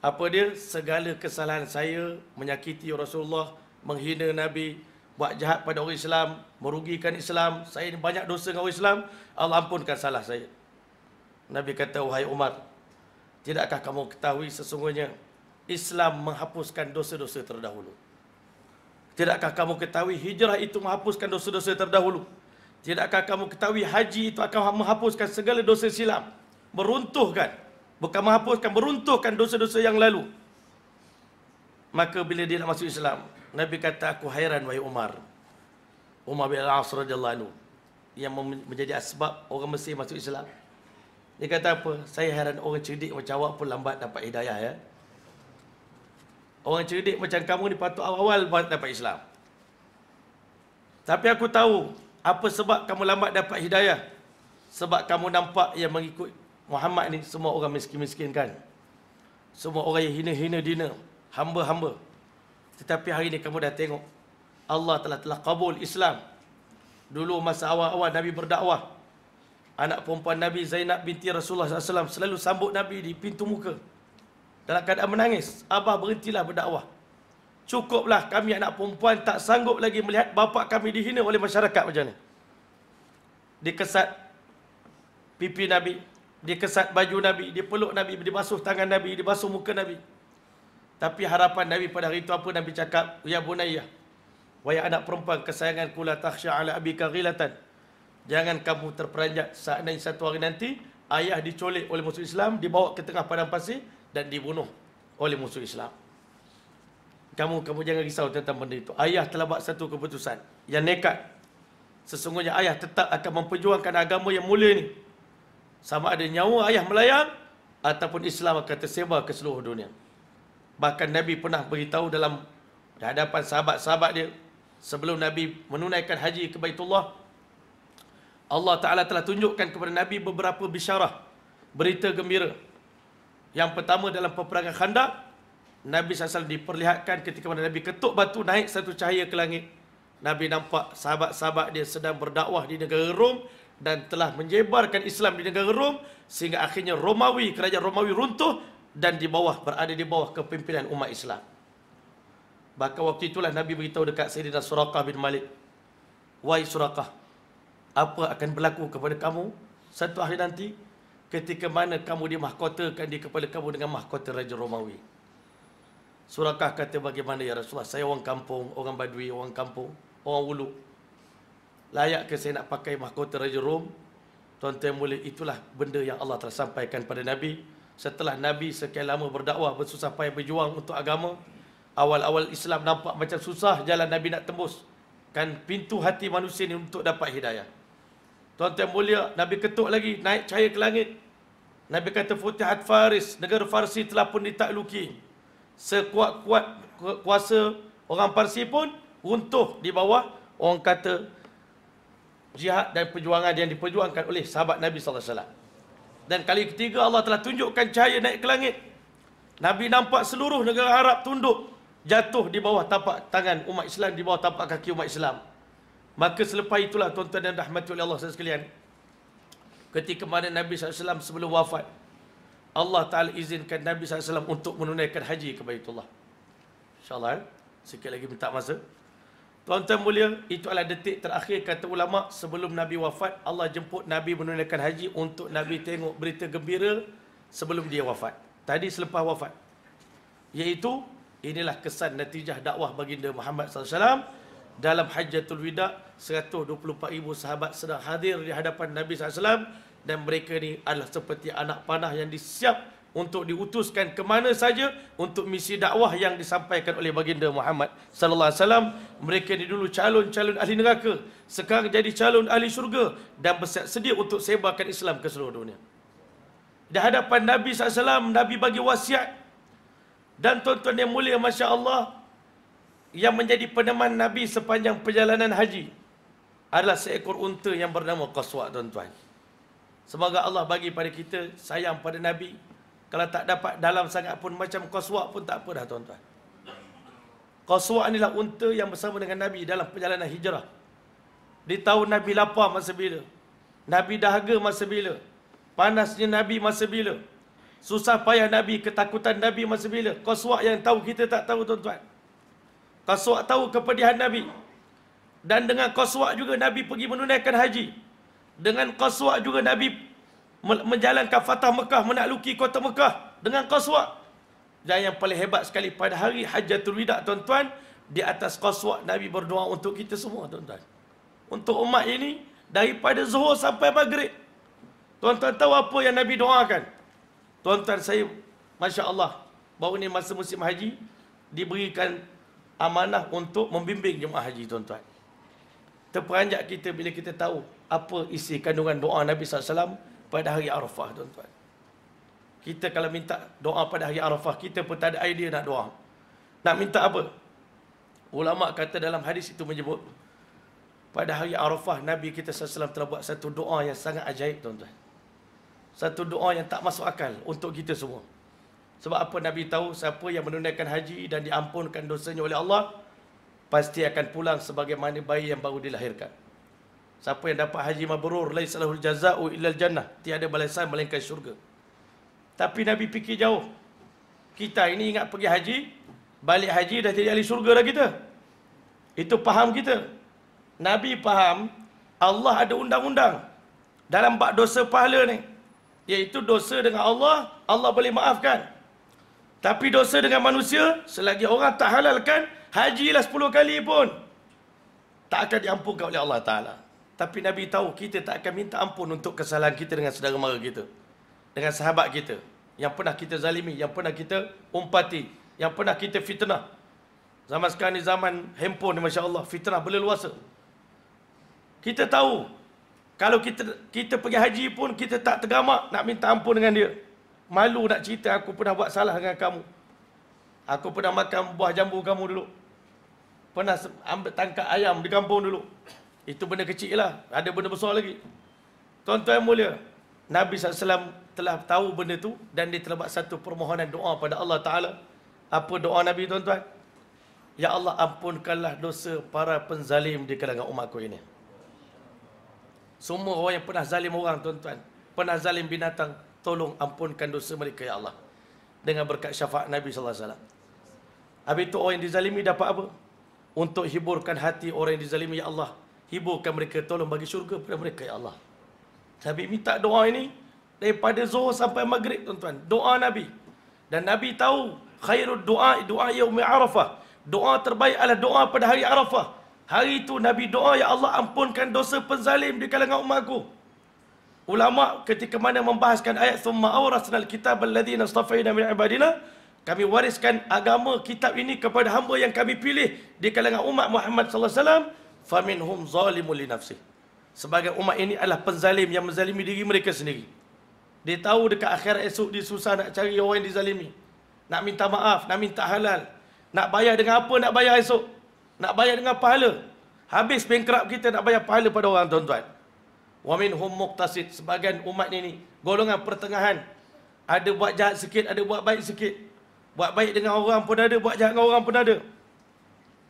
Apa dia? Segala kesalahan saya menyakiti Rasulullah, menghina Nabi, buat jahat pada orang Islam, merugikan Islam, saya ni banyak dosa dengan orang Islam, Allah ampunkan salah saya. Nabi kata, wahai Umar, tidakkah kamu ketahui sesungguhnya Islam menghapuskan dosa-dosa terdahulu? Tidakkah kamu ketahui hijrah itu menghapuskan dosa-dosa terdahulu? Tidakkah kamu ketahui haji itu akan menghapuskan segala dosa silam? beruntuhkan, Bukan menghapuskan, beruntuhkan dosa-dosa yang lalu. Maka bila dia nak masuk Islam, Nabi kata, aku hairan wahai Umar. Umar bin Al-As radiyallahu anhu. Yang menjadi asbab orang Mesir masuk Islam. Dia kata apa? Saya hairan orang cerdik macam awak pun lambat dapat hidayah ya. Orang cerdik macam kamu ni patut awal-awal dapat Islam. Tapi aku tahu apa sebab kamu lambat dapat hidayah. Sebab kamu nampak yang mengikut Muhammad ni semua orang miskin-miskin kan. Semua orang yang hina-hina dina. Hamba-hamba. Tetapi hari ni kamu dah tengok. Allah telah telah kabul Islam. Dulu masa awal-awal Nabi berdakwah. Anak perempuan Nabi Zainab binti Rasulullah SAW selalu sambut Nabi di pintu muka dalam keadaan menangis abah berhentilah berdakwah cukuplah kami anak perempuan tak sanggup lagi melihat bapa kami dihina oleh masyarakat macam ni dikesat pipi nabi dikesat baju nabi dipeluk nabi dibasuh tangan nabi dibasuh muka nabi tapi harapan nabi pada hari itu apa nabi cakap ya bunayya wahai anak perempuan kesayangan kula takhsha ala abika ghilatan jangan kamu terperanjat seandainya satu hari nanti ayah dicolek oleh musuh Islam dibawa ke tengah padang pasir dan dibunuh oleh musuh Islam. Kamu kamu jangan risau tentang benda itu. Ayah telah buat satu keputusan yang nekat. Sesungguhnya ayah tetap akan memperjuangkan agama yang mulia ini. Sama ada nyawa ayah melayang ataupun Islam akan tersebar ke seluruh dunia. Bahkan Nabi pernah beritahu dalam hadapan sahabat-sahabat dia sebelum Nabi menunaikan haji ke Baitullah Allah Taala telah tunjukkan kepada Nabi beberapa bisyarah berita gembira yang pertama dalam peperangan Khandaq, Nabi SAW diperlihatkan ketika mana Nabi ketuk batu naik satu cahaya ke langit. Nabi nampak sahabat-sahabat dia sedang berdakwah di negara Rom dan telah menyebarkan Islam di negara Rom sehingga akhirnya Romawi, kerajaan Romawi runtuh dan di bawah berada di bawah kepimpinan umat Islam. Bahkan waktu itulah Nabi beritahu dekat Sayyidina Suraqah bin Malik. Wahai Suraqah, apa akan berlaku kepada kamu satu hari nanti ketika mana kamu dimahkotakan di kepala kamu dengan mahkota Raja Romawi. Surakah kata bagaimana ya Rasulullah, saya orang kampung, orang badui, orang kampung, orang ulu. Layak ke saya nak pakai mahkota Raja Rom? Tuan-tuan mulia, itulah benda yang Allah telah sampaikan pada Nabi. Setelah Nabi sekian lama berdakwah, bersusah payah berjuang untuk agama, awal-awal Islam nampak macam susah jalan Nabi nak tembus. Kan pintu hati manusia ni untuk dapat hidayah. Tuan-tuan mulia, Nabi ketuk lagi, naik cahaya ke langit, Nabi kata Futihat Faris, negara Farsi telah pun ditakluki. Sekuat-kuat kuasa orang Parsi pun runtuh di bawah orang kata jihad dan perjuangan yang diperjuangkan oleh sahabat Nabi sallallahu alaihi Dan kali ketiga Allah telah tunjukkan cahaya naik ke langit. Nabi nampak seluruh negara Arab tunduk jatuh di bawah tapak tangan umat Islam di bawah tapak kaki umat Islam. Maka selepas itulah tuan-tuan dan rahmati oleh Allah sekalian, Ketika mana Nabi SAW sebelum wafat Allah Ta'ala izinkan Nabi SAW untuk menunaikan haji ke Baitullah InsyaAllah eh? Sikit lagi minta masa Tuan-tuan mulia Itu adalah detik terakhir kata ulama Sebelum Nabi wafat Allah jemput Nabi menunaikan haji Untuk Nabi tengok berita gembira Sebelum dia wafat Tadi selepas wafat Iaitu Inilah kesan natijah dakwah baginda Muhammad SAW Dalam hajatul widak 124,000 sahabat sedang hadir di hadapan Nabi SAW dan mereka ni adalah seperti anak panah yang disiap untuk diutuskan ke mana saja untuk misi dakwah yang disampaikan oleh baginda Muhammad sallallahu alaihi wasallam mereka ni dulu calon-calon ahli neraka sekarang jadi calon ahli syurga dan bersiap sedia untuk sebarkan Islam ke seluruh dunia di hadapan Nabi sallallahu alaihi wasallam Nabi bagi wasiat dan tuan-tuan yang mulia masya-Allah yang menjadi peneman Nabi sepanjang perjalanan haji adalah seekor unta yang bernama Qaswa tuan-tuan. Semoga Allah bagi pada kita sayang pada Nabi. Kalau tak dapat dalam sangat pun macam koswak pun tak apa dah tuan-tuan. Koswak inilah unta yang bersama dengan Nabi dalam perjalanan hijrah. Di tahun Nabi lapar masa bila. Nabi dahaga masa bila. Panasnya Nabi masa bila. Susah payah Nabi, ketakutan Nabi masa bila. Koswak yang tahu kita tak tahu tuan-tuan. Koswak tahu kepedihan Nabi. Dan dengan koswak juga Nabi pergi menunaikan haji. Haji. Dengan Qaswa' juga Nabi menjalankan Fatah Mekah, menakluki kota Mekah dengan Qaswa'. Dan yang paling hebat sekali pada hari Hajjatul Wida' tuan-tuan, di atas Qaswa' Nabi berdoa untuk kita semua tuan-tuan. Untuk umat ini, daripada Zuhur sampai Maghrib. Tuan-tuan tahu apa yang Nabi doakan? Tuan-tuan saya, Masya Allah, baru ini masa musim haji, diberikan amanah untuk membimbing jemaah haji tuan-tuan. Terperanjat kita bila kita tahu apa isi kandungan doa Nabi SAW pada hari Arafah tuan-tuan. Kita kalau minta doa pada hari Arafah, kita pun tak ada idea nak doa. Nak minta apa? Ulama kata dalam hadis itu menyebut, pada hari Arafah Nabi kita SAW telah buat satu doa yang sangat ajaib tuan-tuan. Satu doa yang tak masuk akal untuk kita semua. Sebab apa Nabi tahu siapa yang menunaikan haji dan diampunkan dosanya oleh Allah pasti akan pulang sebagaimana bayi yang baru dilahirkan. Siapa yang dapat haji mabrur lain salahul jazau illal jannah. Tiada balasan melainkan syurga. Tapi Nabi fikir jauh. Kita ini ingat pergi haji. Balik haji dah jadi ahli syurga dah kita. Itu faham kita. Nabi faham Allah ada undang-undang. Dalam bak dosa pahala ni. Iaitu dosa dengan Allah, Allah boleh maafkan. Tapi dosa dengan manusia, selagi orang tak halalkan, hajilah sepuluh kali pun. Tak akan diampukan oleh Allah Ta'ala. Tapi Nabi tahu kita tak akan minta ampun untuk kesalahan kita dengan saudara mara kita. Dengan sahabat kita. Yang pernah kita zalimi, yang pernah kita umpati, yang pernah kita fitnah. Zaman sekarang ni zaman handphone ni Masya Allah, fitnah boleh luasa. Kita tahu, kalau kita kita pergi haji pun kita tak tergamak nak minta ampun dengan dia. Malu nak cerita aku pernah buat salah dengan kamu. Aku pernah makan buah jambu kamu dulu. Pernah ambil tangkap ayam di kampung dulu. Itu benda kecil lah. Ada benda besar lagi. Tuan-tuan mulia. Nabi SAW telah tahu benda tu dan dia terlibat satu permohonan doa pada Allah Ta'ala. Apa doa Nabi tuan-tuan? Ya Allah ampunkanlah dosa para penzalim di kalangan umatku ini. Semua orang yang pernah zalim orang tuan-tuan. Pernah zalim binatang. Tolong ampunkan dosa mereka ya Allah. Dengan berkat syafaat Nabi SAW. Habis itu orang yang dizalimi dapat apa? Untuk hiburkan hati orang yang dizalimi ya Allah hiburkan mereka tolong bagi syurga kepada mereka ya Allah Nabi minta doa ini daripada zuhur sampai maghrib tuan-tuan doa Nabi dan Nabi tahu khairul doa doa yaumi arafah doa terbaik adalah doa pada hari arafah hari itu Nabi doa ya Allah ampunkan dosa penzalim di kalangan umatku ulama ketika mana membahaskan ayat thumma awrasnal kitab al alladhina istafaina min ibadina kami wariskan agama kitab ini kepada hamba yang kami pilih di kalangan umat Muhammad sallallahu alaihi wasallam faminhum zalimun li nafsi sebagai umat ini adalah penzalim yang menzalimi diri mereka sendiri dia tahu dekat akhirat esok dia susah nak cari orang yang dizalimi nak minta maaf nak minta halal nak bayar dengan apa nak bayar esok nak bayar dengan pahala habis bankrupt kita nak bayar pahala pada orang tuan-tuan wa minhum muqtasid sebagian umat ini golongan pertengahan ada buat jahat sikit ada buat baik sikit buat baik dengan orang pun ada buat jahat dengan orang pun ada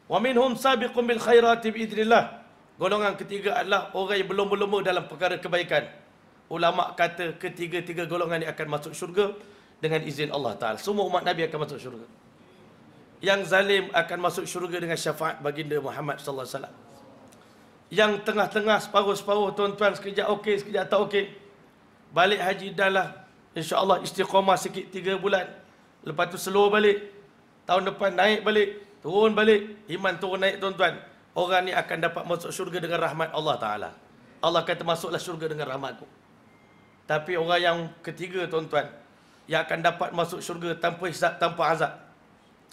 Wa minhum sabiqun bil khairati bi idnillah. Golongan ketiga adalah orang yang berlomba-lomba dalam perkara kebaikan. Ulama kata ketiga-tiga golongan ini akan masuk syurga dengan izin Allah Taala. Semua umat Nabi akan masuk syurga. Yang zalim akan masuk syurga dengan syafaat baginda Muhammad sallallahu alaihi wasallam. Yang tengah-tengah separuh-separuh tuan-tuan sekejap okey sekejap tak okey. Balik haji dah lah. InsyaAllah istiqamah sikit 3 bulan. Lepas tu slow balik. Tahun depan naik balik. Turun balik, iman turun naik tuan-tuan. Orang ni akan dapat masuk syurga dengan rahmat Allah Ta'ala. Allah kata masuklah syurga dengan rahmatku. Tapi orang yang ketiga tuan-tuan, yang akan dapat masuk syurga tanpa hisap, tanpa azab.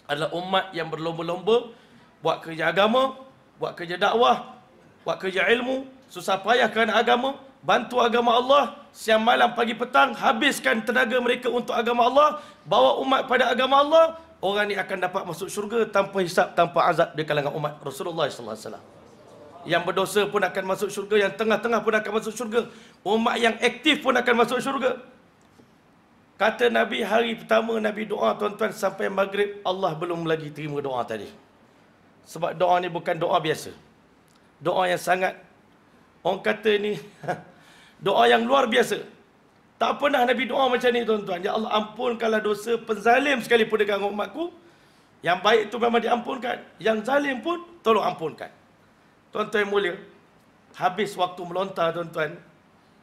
Adalah umat yang berlomba-lomba, buat kerja agama, buat kerja dakwah, buat kerja ilmu, susah payah kerana agama, bantu agama Allah, siang malam pagi petang, habiskan tenaga mereka untuk agama Allah, bawa umat pada agama Allah, orang ni akan dapat masuk syurga tanpa hisap tanpa azab di kalangan umat Rasulullah sallallahu alaihi wasallam. Yang berdosa pun akan masuk syurga, yang tengah-tengah pun akan masuk syurga. Umat yang aktif pun akan masuk syurga. Kata Nabi hari pertama Nabi doa tuan-tuan sampai maghrib Allah belum lagi terima doa tadi. Sebab doa ni bukan doa biasa. Doa yang sangat orang kata ni doa yang luar biasa. Tak pernah Nabi doa macam ni tuan-tuan. Ya Allah ampunkanlah dosa penzalim sekalipun dengan umatku. Yang baik itu memang diampunkan. Yang zalim pun tolong ampunkan. Tuan-tuan mulia. Habis waktu melontar tuan-tuan.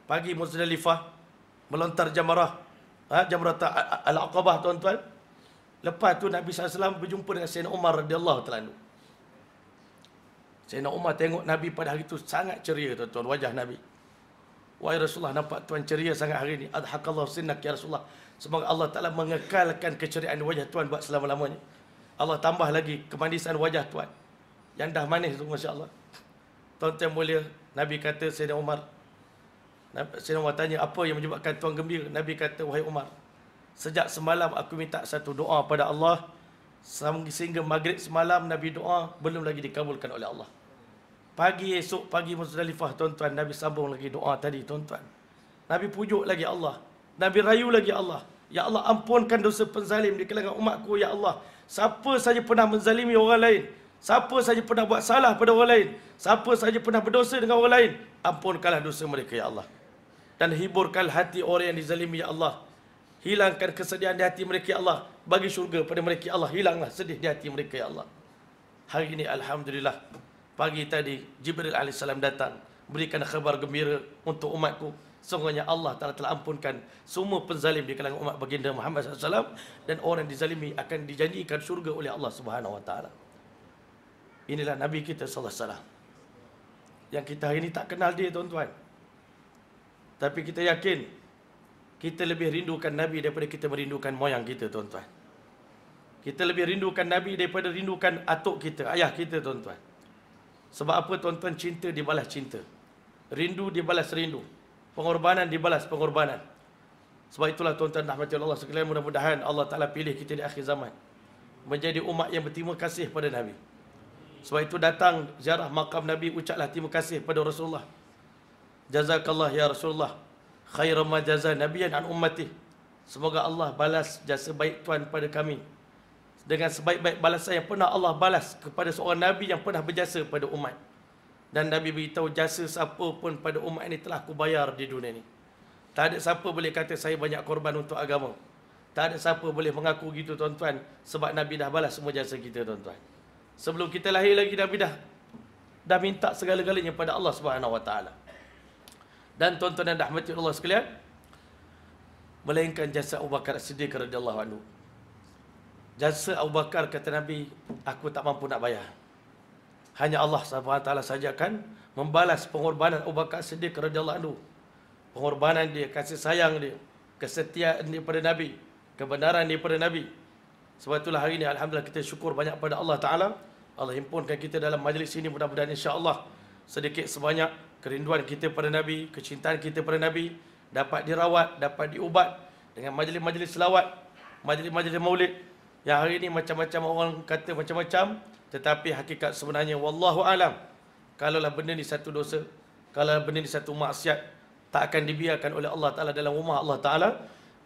Pagi Muzdalifah. Melontar jamarah. Ha, jamarah Al-Aqabah tuan-tuan. Lepas tu Nabi SAW berjumpa dengan Sayyidina Umar radhiyallahu ta'ala. Sayyidina Umar tengok Nabi pada hari itu sangat ceria tuan-tuan. Wajah Nabi. Wahai Rasulullah nampak tuan ceria sangat hari ini. Adhaqallah sinnak ya Rasulullah. Semoga Allah Ta'ala mengekalkan keceriaan wajah tuan buat selama-lamanya. Allah tambah lagi kemanisan wajah tuan. Yang dah manis tu Masya Allah. Tuan-tuan mulia, Nabi kata Sayyidina Umar. Sayyidina Umar tanya apa yang menyebabkan tuan gembira. Nabi kata, wahai Umar. Sejak semalam aku minta satu doa pada Allah. Sehingga maghrib semalam Nabi doa belum lagi dikabulkan oleh Allah. Pagi esok pagi Muzdalifah tuan-tuan Nabi sambung lagi doa tadi tuan-tuan. Nabi pujuk lagi Allah. Nabi rayu lagi Allah. Ya Allah ampunkan dosa penzalim di kalangan umatku ya Allah. Siapa saja pernah menzalimi orang lain, siapa saja pernah buat salah pada orang lain, siapa saja pernah berdosa dengan orang lain, ampunkanlah dosa mereka ya Allah. Dan hiburkan hati orang yang dizalimi ya Allah. Hilangkan kesedihan di hati mereka ya Allah. Bagi syurga pada mereka ya Allah. Hilanglah sedih di hati mereka ya Allah. Hari ini alhamdulillah pagi tadi Jibril alaihissalam datang berikan khabar gembira untuk umatku sungguhnya Allah Taala telah ampunkan semua penzalim di kalangan umat baginda Muhammad SAW dan orang dizalimi akan dijanjikan syurga oleh Allah Subhanahu Wa Taala. Inilah Nabi kita Sallallahu Alaihi Wasallam yang kita hari ini tak kenal dia tuan-tuan. Tapi kita yakin kita lebih rindukan Nabi daripada kita merindukan moyang kita tuan-tuan. Kita lebih rindukan Nabi daripada rindukan atuk kita, ayah kita tuan-tuan. Sebab apa tuan-tuan cinta dibalas cinta. Rindu dibalas rindu. Pengorbanan dibalas pengorbanan. Sebab itulah tuan-tuan rahmati Allah sekalian mudah-mudahan Allah Ta'ala pilih kita di akhir zaman. Menjadi umat yang berterima kasih pada Nabi. Sebab itu datang ziarah makam Nabi ucaplah terima kasih pada Rasulullah. Jazakallah ya Rasulullah. Khairan ma jazan nabiyan an ummati. Semoga Allah balas jasa baik tuan pada kami dengan sebaik-baik balasan yang pernah Allah balas kepada seorang Nabi yang pernah berjasa pada umat. Dan Nabi beritahu jasa siapa pun pada umat ini telah aku bayar di dunia ini. Tak ada siapa boleh kata saya banyak korban untuk agama. Tak ada siapa boleh mengaku gitu tuan-tuan sebab Nabi dah balas semua jasa kita tuan-tuan. Sebelum kita lahir lagi Nabi dah dah minta segala-galanya pada Allah Subhanahu Wa Taala. Dan tuan-tuan dan rahmati Allah sekalian, melainkan jasa Abu Bakar Siddiq radhiyallahu anhu. Jasa Abu Bakar kata Nabi, aku tak mampu nak bayar. Hanya Allah SWT saja kan membalas pengorbanan Abu Bakar sedih kerana Allah anhu. Pengorbanan dia, kasih sayang dia, kesetiaan dia pada Nabi, kebenaran dia pada Nabi. Sebab itulah hari ini Alhamdulillah kita syukur banyak pada Allah Ta'ala. Allah himpunkan kita dalam majlis ini mudah-mudahan insya Allah sedikit sebanyak kerinduan kita pada Nabi, kecintaan kita pada Nabi dapat dirawat, dapat diubat dengan majlis-majlis selawat, majlis-majlis maulid, yang hari ini macam-macam orang kata macam-macam Tetapi hakikat sebenarnya Wallahu alam. Kalaulah benda ni satu dosa Kalaulah benda ni satu maksiat Tak akan dibiarkan oleh Allah Ta'ala dalam rumah Allah Ta'ala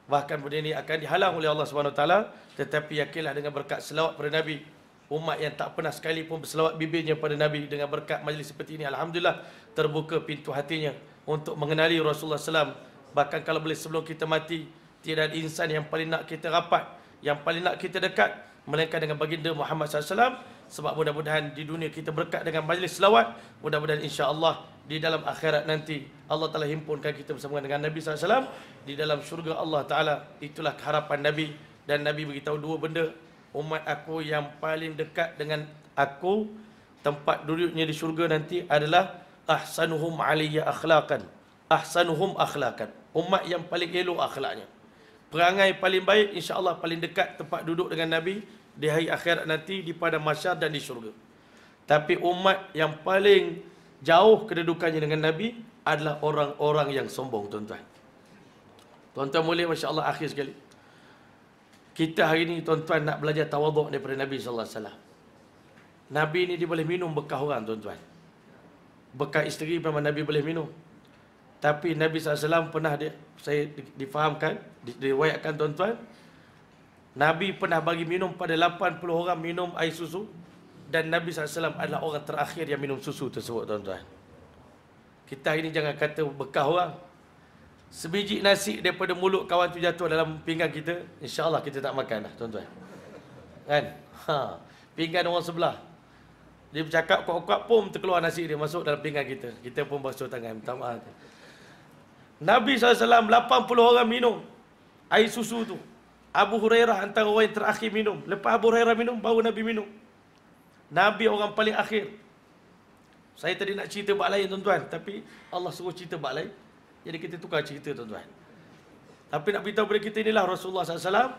Bahkan benda ni akan dihalang oleh Allah Subhanahu Taala. Tetapi yakinlah dengan berkat selawat pada Nabi Umat yang tak pernah sekali pun berselawat bibirnya pada Nabi Dengan berkat majlis seperti ini Alhamdulillah terbuka pintu hatinya Untuk mengenali Rasulullah SAW Bahkan kalau boleh sebelum kita mati Tiada insan yang paling nak kita rapat yang paling nak kita dekat melainkan dengan baginda Muhammad SAW sebab mudah-mudahan di dunia kita berkat dengan majlis selawat mudah-mudahan insya-Allah di dalam akhirat nanti Allah Taala himpunkan kita bersama dengan Nabi sallallahu alaihi wasallam di dalam syurga Allah Taala itulah harapan Nabi dan Nabi beritahu dua benda umat aku yang paling dekat dengan aku tempat duduknya di syurga nanti adalah ahsanuhum alayya akhlaqan ahsanuhum akhlaqan umat yang paling elok akhlaknya perangai paling baik insya-Allah paling dekat tempat duduk dengan Nabi di hari akhirat nanti di pada mahsyar dan di syurga. Tapi umat yang paling jauh kedudukannya dengan Nabi adalah orang-orang yang sombong tuan-tuan. Tuan-tuan boleh masya-Allah akhir sekali. Kita hari ini tuan-tuan nak belajar tawaduk daripada Nabi sallallahu alaihi wasallam. Nabi ni dia boleh minum bekas orang tuan-tuan. Bekas isteri memang Nabi boleh minum. Tapi Nabi SAW pernah di, saya difahamkan, diriwayatkan tuan-tuan. Nabi pernah bagi minum pada 80 orang minum air susu. Dan Nabi SAW adalah orang terakhir yang minum susu tersebut tuan-tuan. Kita ini jangan kata bekah orang. Sebiji nasi daripada mulut kawan tu jatuh dalam pinggang kita. InsyaAllah kita tak makan lah tuan-tuan. Kan? Ha. pinggang orang sebelah. Dia bercakap kuat-kuat pun terkeluar nasi dia masuk dalam pinggang kita. Kita pun basuh tangan. Minta maaf. Nabi SAW 80 orang minum air susu tu. Abu Hurairah antara orang yang terakhir minum. Lepas Abu Hurairah minum, baru Nabi minum. Nabi orang paling akhir. Saya tadi nak cerita bak lain tuan-tuan. Tapi Allah suruh cerita bak lain. Jadi kita tukar cerita tuan-tuan. Tapi nak beritahu kepada kita inilah Rasulullah SAW.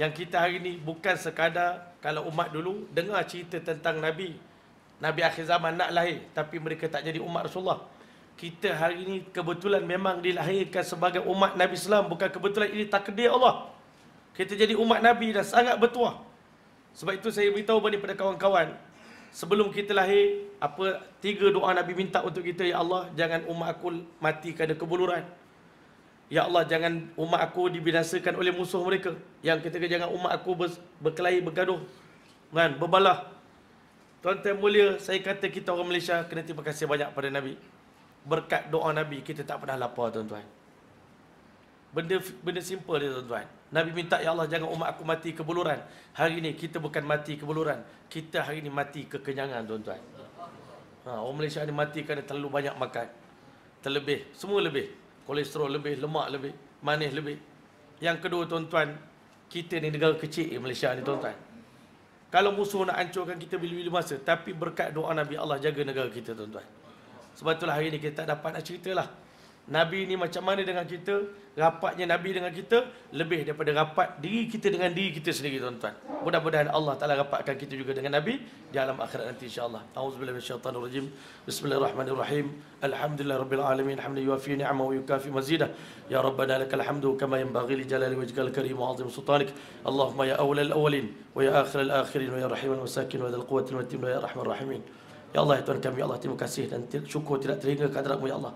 Yang kita hari ini bukan sekadar kalau umat dulu dengar cerita tentang Nabi. Nabi akhir zaman nak lahir. Tapi mereka tak jadi umat Rasulullah kita hari ini kebetulan memang dilahirkan sebagai umat Nabi Sallam, bukan kebetulan ini takdir Allah. Kita jadi umat Nabi dan sangat bertuah. Sebab itu saya beritahu bagi pada kawan-kawan sebelum kita lahir apa tiga doa Nabi minta untuk kita ya Allah jangan umat aku mati kerana kebuluran. Ya Allah jangan umat aku dibinasakan oleh musuh mereka. Yang ketiga jangan umat aku berkelahi bergaduh kan berbalah. Tuan-tuan mulia, saya kata kita orang Malaysia kena terima kasih banyak pada Nabi berkat doa Nabi kita tak pernah lapar tuan-tuan. Benda benda simple dia tuan-tuan. Nabi minta ya Allah jangan umat aku mati kebuluran. Hari ini kita bukan mati kebuluran. Kita hari ini mati kekenyangan tuan-tuan. Ha, orang Malaysia ni mati kerana terlalu banyak makan. Terlebih, semua lebih. Kolesterol lebih, lemak lebih, manis lebih. Yang kedua tuan-tuan, kita ni negara kecil Malaysia ni tuan-tuan. Kalau musuh nak hancurkan kita bila-bila masa. Tapi berkat doa Nabi Allah jaga negara kita tuan-tuan. Sebab itulah hari ini kita tak dapat nak lah Nabi ni macam mana dengan kita? Rapatnya Nabi dengan kita lebih daripada rapat diri kita dengan diri kita sendiri tuan-tuan. Mudah-mudahan Allah Taala rapatkan kita juga dengan Nabi di alam akhirat nanti insya-Allah. Auzubillahi minasyaitanir rajim. Bismillahirrahmanirrahim. Alhamdulillah rabbil alamin. Hamdan yuwafi ni'ma wa yukafi mazidah. Ya rabbana lakal hamdu kama yanbaghi li jalali wajhikal karim wa azim sultanik. Allahumma ya awwal awalin. awwalin wa ya akhir al-akhirin wa ya rahiman wa sakin wa dhal quwwati wa ya rahman rahimin. Ya Allah ya Tuhan kami ya Allah terima kasih dan syukur tidak terhingga kehadiratmu ya Allah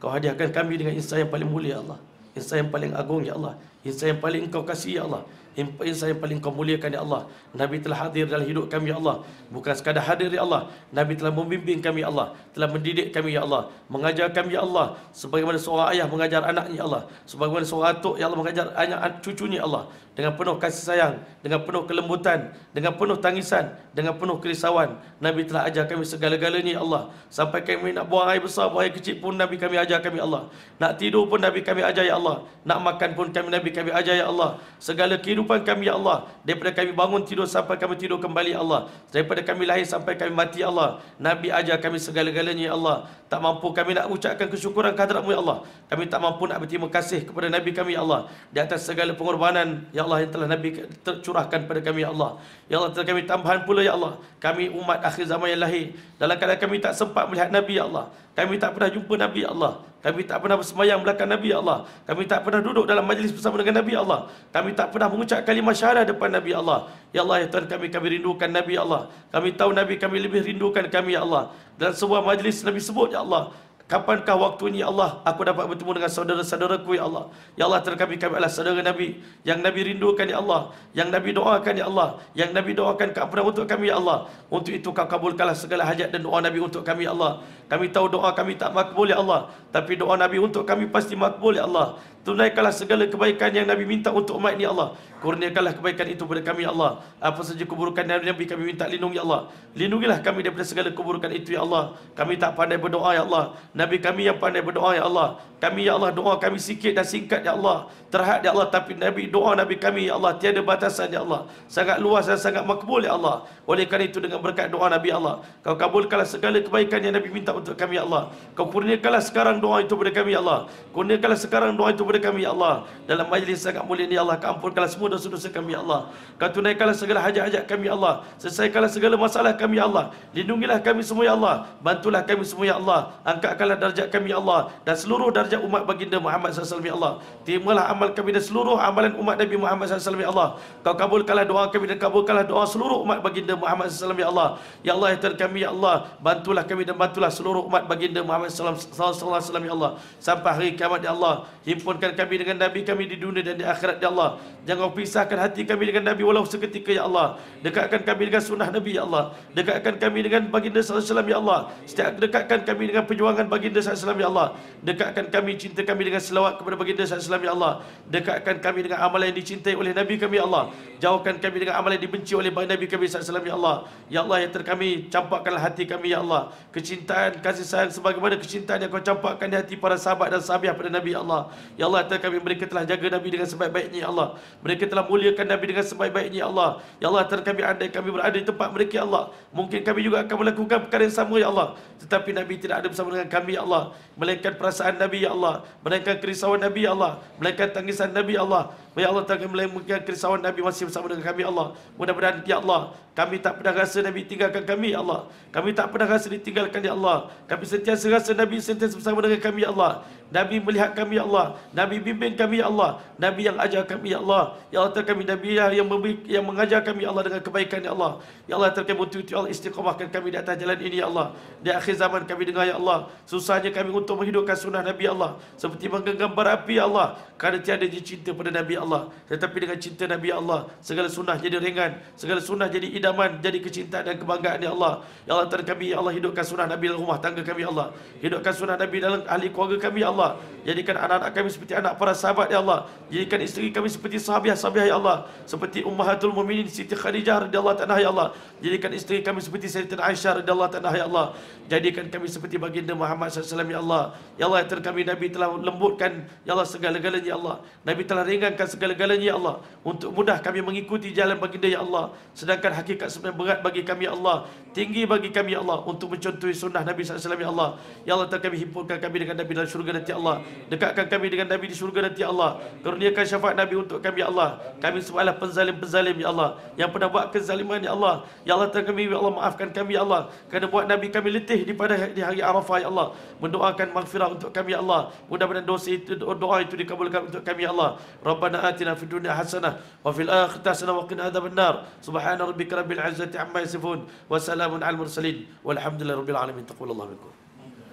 Kau hadiahkan kami dengan insan yang paling mulia ya Allah Insan yang paling agung ya Allah Insan yang paling engkau kasih ya Allah insan yang paling kau muliakan ya Allah. Nabi telah hadir dalam hidup kami ya Allah. Bukan sekadar hadir ya Allah. Nabi telah membimbing kami ya Allah. Telah mendidik kami ya Allah. Mengajar kami ya Allah. Sebagaimana seorang ayah mengajar anaknya ya Allah. Sebagaimana seorang atuk ya Allah mengajar anak cucunya ya Allah. Dengan penuh kasih sayang. Dengan penuh kelembutan. Dengan penuh tangisan. Dengan penuh kerisauan. Nabi telah ajar kami segala-galanya ya Allah. Sampai kami nak buang air besar, buang air kecil pun Nabi kami ajar kami ya Allah. Nak tidur pun Nabi kami ajar ya Allah. Nak makan pun kami Nabi kami ajar ya Allah. Segala kehidupan kehidupan kami ya Allah daripada kami bangun tidur sampai kami tidur kembali ya Allah daripada kami lahir sampai kami mati ya Allah Nabi ajar kami segala-galanya ya Allah tak mampu kami nak ucapkan kesyukuran kehadiratmu ya Allah kami tak mampu nak berterima kasih kepada Nabi kami ya Allah di atas segala pengorbanan ya Allah yang telah Nabi tercurahkan pada kami ya Allah ya Allah telah kami tambahan pula ya Allah kami umat akhir zaman yang lahir dalam keadaan kami tak sempat melihat Nabi ya Allah kami tak pernah jumpa Nabi Allah. Kami tak pernah bersemayang belakang Nabi Allah. Kami tak pernah duduk dalam majlis bersama dengan Nabi Allah. Kami tak pernah mengucap kalimah syahadah depan Nabi Allah. Ya Allah, ya Tuhan kami, kami rindukan Nabi Allah. Kami tahu Nabi kami lebih rindukan kami, ya Allah. Dan sebuah majlis Nabi sebut, ya Allah. Kapankah waktunya, ya Allah, aku dapat bertemu dengan saudara-saudaraku, ya Allah. Ya Allah, terkami kami, kami adalah saudara Nabi. Yang Nabi rindukan, ya Allah. Yang Nabi doakan, ya Allah. Yang Nabi doakan keampunan untuk kami, ya Allah. Untuk itu kau kabulkanlah segala hajat dan doa Nabi untuk kami, ya Allah. Kami tahu doa kami tak makbul ya Allah Tapi doa Nabi untuk kami pasti makbul ya Allah Tunaikanlah segala kebaikan yang Nabi minta untuk umat ini ya Allah Kurniakanlah kebaikan itu kepada kami ya Allah Apa saja keburukan yang Nabi kami minta lindung ya Allah Lindungilah kami daripada segala keburukan itu ya Allah Kami tak pandai berdoa ya Allah Nabi kami yang pandai berdoa ya Allah Kami ya Allah doa kami sikit dan singkat ya Allah Terhad ya Allah Tapi Nabi doa Nabi kami ya Allah Tiada batasan ya Allah Sangat luas dan sangat makbul ya Allah Oleh kerana itu dengan berkat doa Nabi ya Allah Kau kabulkanlah segala kebaikan yang Nabi minta untuk kami ya Allah. Kau kurniakanlah sekarang doa itu kepada kami ya Allah. Kurniakanlah sekarang doa itu kepada kami ya Allah. Dalam majlis sangat mulia ini ya Allah, kau ampunkanlah semua dosa-dosa kami ya Allah. Kau tunaikanlah segala hajat-hajat kami ya Allah. Selesaikanlah segala masalah kami ya Allah. Lindungilah kami semua ya Allah. Bantulah kami semua ya Allah. Angkatkanlah darjat kami ya Allah dan seluruh darjat umat baginda Muhammad S.A.W. alaihi ya Allah. Terimalah amal kami dan seluruh amalan umat Nabi Muhammad S.A.W. ya Allah. Kau kabulkanlah doa kami dan kabulkanlah doa seluruh umat baginda Muhammad S.A.W. ya Allah. Ya Allah, ya Tuhan kami ya Allah, bantulah kami dan bantulah seluruh seluruh umat baginda Muhammad sallallahu alaihi wasallam ya Allah sampai hari kiamat ya Allah himpunkan kami dengan nabi kami di dunia dan di akhirat ya Allah jangan pisahkan hati kami dengan nabi walau seketika ya Allah dekatkan kami dengan sunnah nabi ya Allah dekatkan kami dengan baginda sallallahu alaihi wasallam ya Allah setiap dekatkan kami dengan perjuangan baginda sallallahu alaihi wasallam ya Allah dekatkan kami cinta kami dengan selawat kepada baginda sallallahu alaihi wasallam ya Allah dekatkan kami dengan amalan yang dicintai oleh nabi kami ya Allah jauhkan kami dengan amalan yang dibenci oleh baginda nabi kami sallallahu alaihi wasallam ya Allah ya Allah yang terkami campakkanlah hati kami ya Allah kecintaan kasih sayang sebagaimana kecintaan yang kau campakkan di hati para sahabat dan sahabiah pada Nabi ya Allah. Ya Allah, atas kami mereka telah jaga Nabi dengan sebaik-baiknya, ya Allah. Mereka telah muliakan Nabi dengan sebaik-baiknya, ya Allah. Ya Allah, atas kami andai kami berada di tempat mereka, ya Allah. Mungkin kami juga akan melakukan perkara yang sama, ya Allah. Tetapi Nabi tidak ada bersama dengan kami, ya Allah. Melainkan perasaan Nabi, ya Allah. Melainkan kerisauan Nabi, ya Allah. Melainkan tangisan Nabi, ya Allah. Ya Allah Tuhan kami melemahkan kerisauan Nabi masih bersama dengan kami Allah. Mudah-mudahan Ya Allah. Kami tak pernah rasa Nabi tinggalkan kami Ya Allah. Kami tak pernah rasa ditinggalkan Ya Allah. Kami sentiasa rasa Nabi sentiasa bersama dengan kami Ya Allah. Nabi melihat kami ya Allah, Nabi bimbing kami ya Allah, Nabi yang ajar kami ya Allah. Ya Allah terkami Nabi yang memberi, yang mengajar kami ya Allah dengan kebaikan ya Allah. Ya Allah terkami tuti Allah istiqamahkan kami di atas jalan ini ya Allah. Di akhir zaman kami dengar ya Allah, susahnya kami untuk menghidupkan sunnah Nabi ya Allah seperti menggenggam bara api ya Allah. Kerana tiada cinta pada Nabi ya Allah, tetapi dengan cinta Nabi ya Allah, segala sunnah jadi ringan, segala sunnah jadi idaman, jadi kecintaan dan kebanggaan ya Allah. Ya Allah terkami ya Allah hidupkan sunnah Nabi dalam rumah tangga kami ya Allah. Hidupkan sunnah Nabi dalam ahli keluarga kami ya Allah. Allah. Jadikan anak-anak kami seperti anak para sahabat, Ya Allah. Jadikan isteri kami seperti sahabiah-sahabiah, Ya Allah. Seperti Ummahatul Muminin, Siti Khadijah, Radhi Allah Ta'ala, Ya Allah. Jadikan isteri kami seperti Sayyidina Aisyah, Radhi Allah Ta'ala, Ya Allah. Jadikan kami seperti baginda Muhammad SAW, Ya Allah. Ya Allah, yang kami Nabi telah lembutkan, Ya Allah, segala-galanya, Ya Allah. Nabi telah ringankan segala-galanya, Ya Allah. Untuk mudah kami mengikuti jalan baginda, Ya Allah. Sedangkan hakikat sebenarnya berat bagi kami, Ya Allah. Tinggi bagi kami, Ya Allah. Untuk mencontohi sunnah Nabi SAW, Ya Allah. Ya Allah, terkami himpunkan kami dengan Nabi dalam syurga dan nanti Allah Dekatkan kami dengan Nabi di syurga nanti Allah Kurniakan syafaat Nabi untuk kami ya Allah Kami semua adalah penzalim-penzalim ya Allah Yang pernah buat kezaliman ya Allah Ya Allah Tuhan kami ya Allah maafkan kami ya Allah Kerana buat Nabi kami letih di pada di hari Arafah ya Allah Mendoakan maghfirah untuk kami ya Allah Mudah-mudahan dosa itu doa itu dikabulkan untuk kami ya Allah Rabbana atina fid dunya hasanah wa fil akhirati hasanah wa qina adhaban nar Subhanallah rabbika rabbil izzati amma yasifun wa salamun al mursalin walhamdulillahi rabbil alamin taqabbal Allah